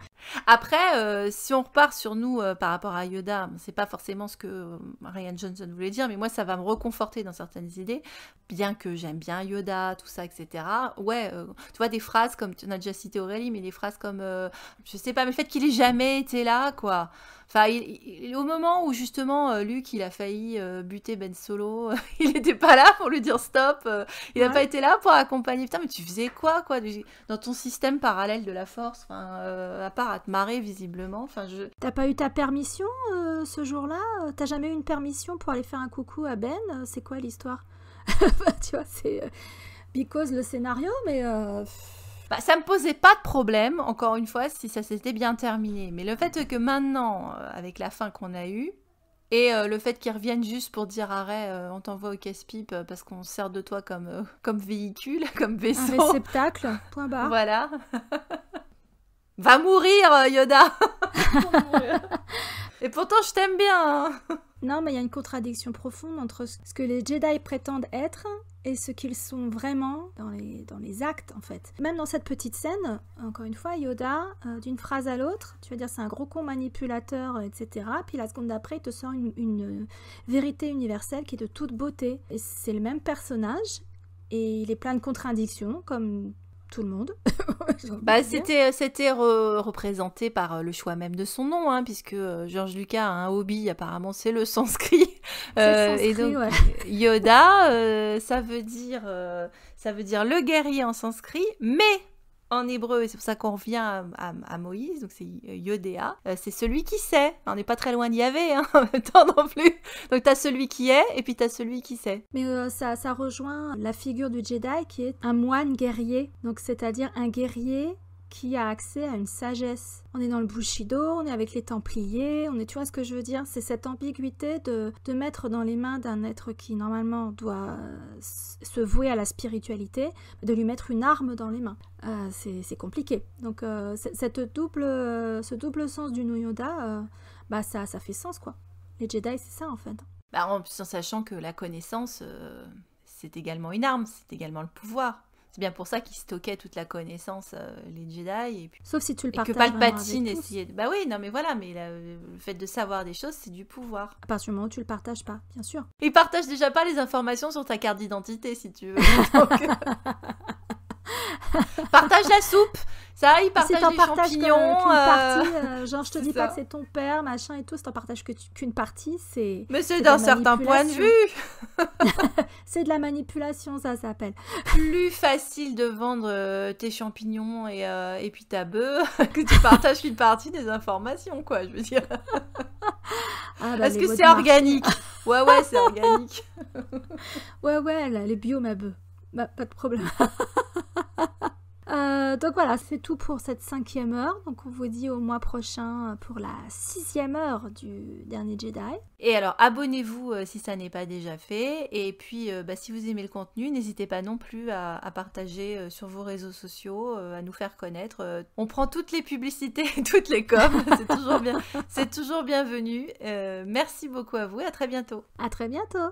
après, euh, si on repart sur nous euh, par rapport à Yoda, c'est pas forcément ce que euh, Ryan Johnson voulait dire, mais moi ça va me reconforter dans certaines idées, bien que j'aime bien Yoda, tout ça, etc. Ouais, tu vois des phrases comme tu en as déjà cité Aurélie, mais des phrases comme je sais pas, mais le fait qu'il ait jamais été là, quoi. Enfin, au moment où justement Luke il a failli buter Ben Solo, il n'était pas là pour lui dire stop, il n'a pas été là pour accompagner. Putain, mais tu faisais quoi, quoi, dans ton système parallèle de la Force, enfin, à part à te marrer visiblement. Enfin, je... T'as pas eu ta permission euh, ce jour-là T'as jamais eu une permission pour aller faire un coucou à Ben C'est quoi l'histoire bah, Tu vois, c'est euh, because le scénario, mais... Euh, bah, ça me posait pas de problème, encore une fois, si ça s'était bien terminé. Mais le fait que maintenant, avec la fin qu'on a eue, et le fait qu'ils reviennent juste pour dire arrêt, on t'envoie au casse-pipe parce qu'on sert de toi comme, comme véhicule, comme vaisseau. Un réceptacle, point barre. voilà. Va mourir, euh, Yoda Et pourtant, je t'aime bien hein. Non, mais il y a une contradiction profonde entre ce que les Jedi prétendent être et ce qu'ils sont vraiment dans les, dans les actes, en fait. Même dans cette petite scène, encore une fois, Yoda, euh, d'une phrase à l'autre, tu vas dire c'est un gros con manipulateur, etc. Puis la seconde d'après, il te sort une, une euh, vérité universelle qui est de toute beauté. Et c'est le même personnage, et il est plein de contradictions, comme tout le monde. Bah, c'était euh, c'était représenté par euh, le choix même de son nom, hein, puisque euh, Georges Lucas a un hobby, apparemment c'est le sanskrit. et donc, Yoda, ça veut dire ça veut dire le guerrier en sanskrit, mais en hébreu, et c'est pour ça qu'on revient à, Moïse, donc c'est euh, Yodéa, euh, c'est celui qui sait. On n'est pas très loin d'y avait hein, en temps non plus. Donc t'as celui qui est, et puis t'as celui qui sait. Mais euh, ça, ça rejoint la figure du Jedi qui est un moine guerrier, donc c'est-à-dire un guerrier qui a accès à une sagesse. On est dans le Bushido, on est avec les Templiers, on est, tu vois ce que je veux dire C'est cette ambiguïté de, mettre dans les mains d'un être qui normalement doit se vouer à la spiritualité, de lui mettre une arme dans les mains. Euh, c'est compliqué. Donc euh, cette double, ce double sens du Noyoda, euh, bah ça, ça fait sens quoi. Les Jedi, c'est ça en fait. Bah, en sachant que la connaissance, c'est également une arme, c'est également le pouvoir. C'est bien pour ça qu'ils stockaient toute la connaissance, euh, les Jedi. Et Sauf si tu le partages. Et que Palpatine essayait. Bah oui, non, mais voilà, mais euh, le fait de savoir des choses, c'est du pouvoir. À partir du moment où tu le partages pas, bien sûr. Il partage déjà pas les informations sur ta carte d'identité, si tu veux. Euh, partage la soupe ça, il partage partage euh, champignons. Qu'une euh, partie, euh, genre, je te dis pas que c'est ton père, machin et tout. Si t'en partages qu'une partie, c'est. Mais c'est d'un certain point de vue. c'est de la manipulation, ça s'appelle. Plus facile de vendre tes champignons et, et puis ta bœuf que tu partages une partie des informations, quoi. Je veux dire. Ah, bah, que c'est organique Ouais, ouais, c'est organique. ouais, ouais, là, les bio, ma bœuf. Bah, pas de problème. Euh, donc voilà, c'est tout pour cette cinquième heure. Donc on vous dit au mois prochain euh, pour la sixième heure du dernier Jedi. Et alors abonnez-vous euh, si ça n'est pas déjà fait. Et puis bah, si vous aimez le contenu, n'hésitez pas non plus à, partager sur vos réseaux sociaux, à nous faire connaître. on prend toutes les publicités, toutes les coms. c'est toujours bien, c'est toujours bienvenu. merci beaucoup à vous et à très bientôt. À très bientôt.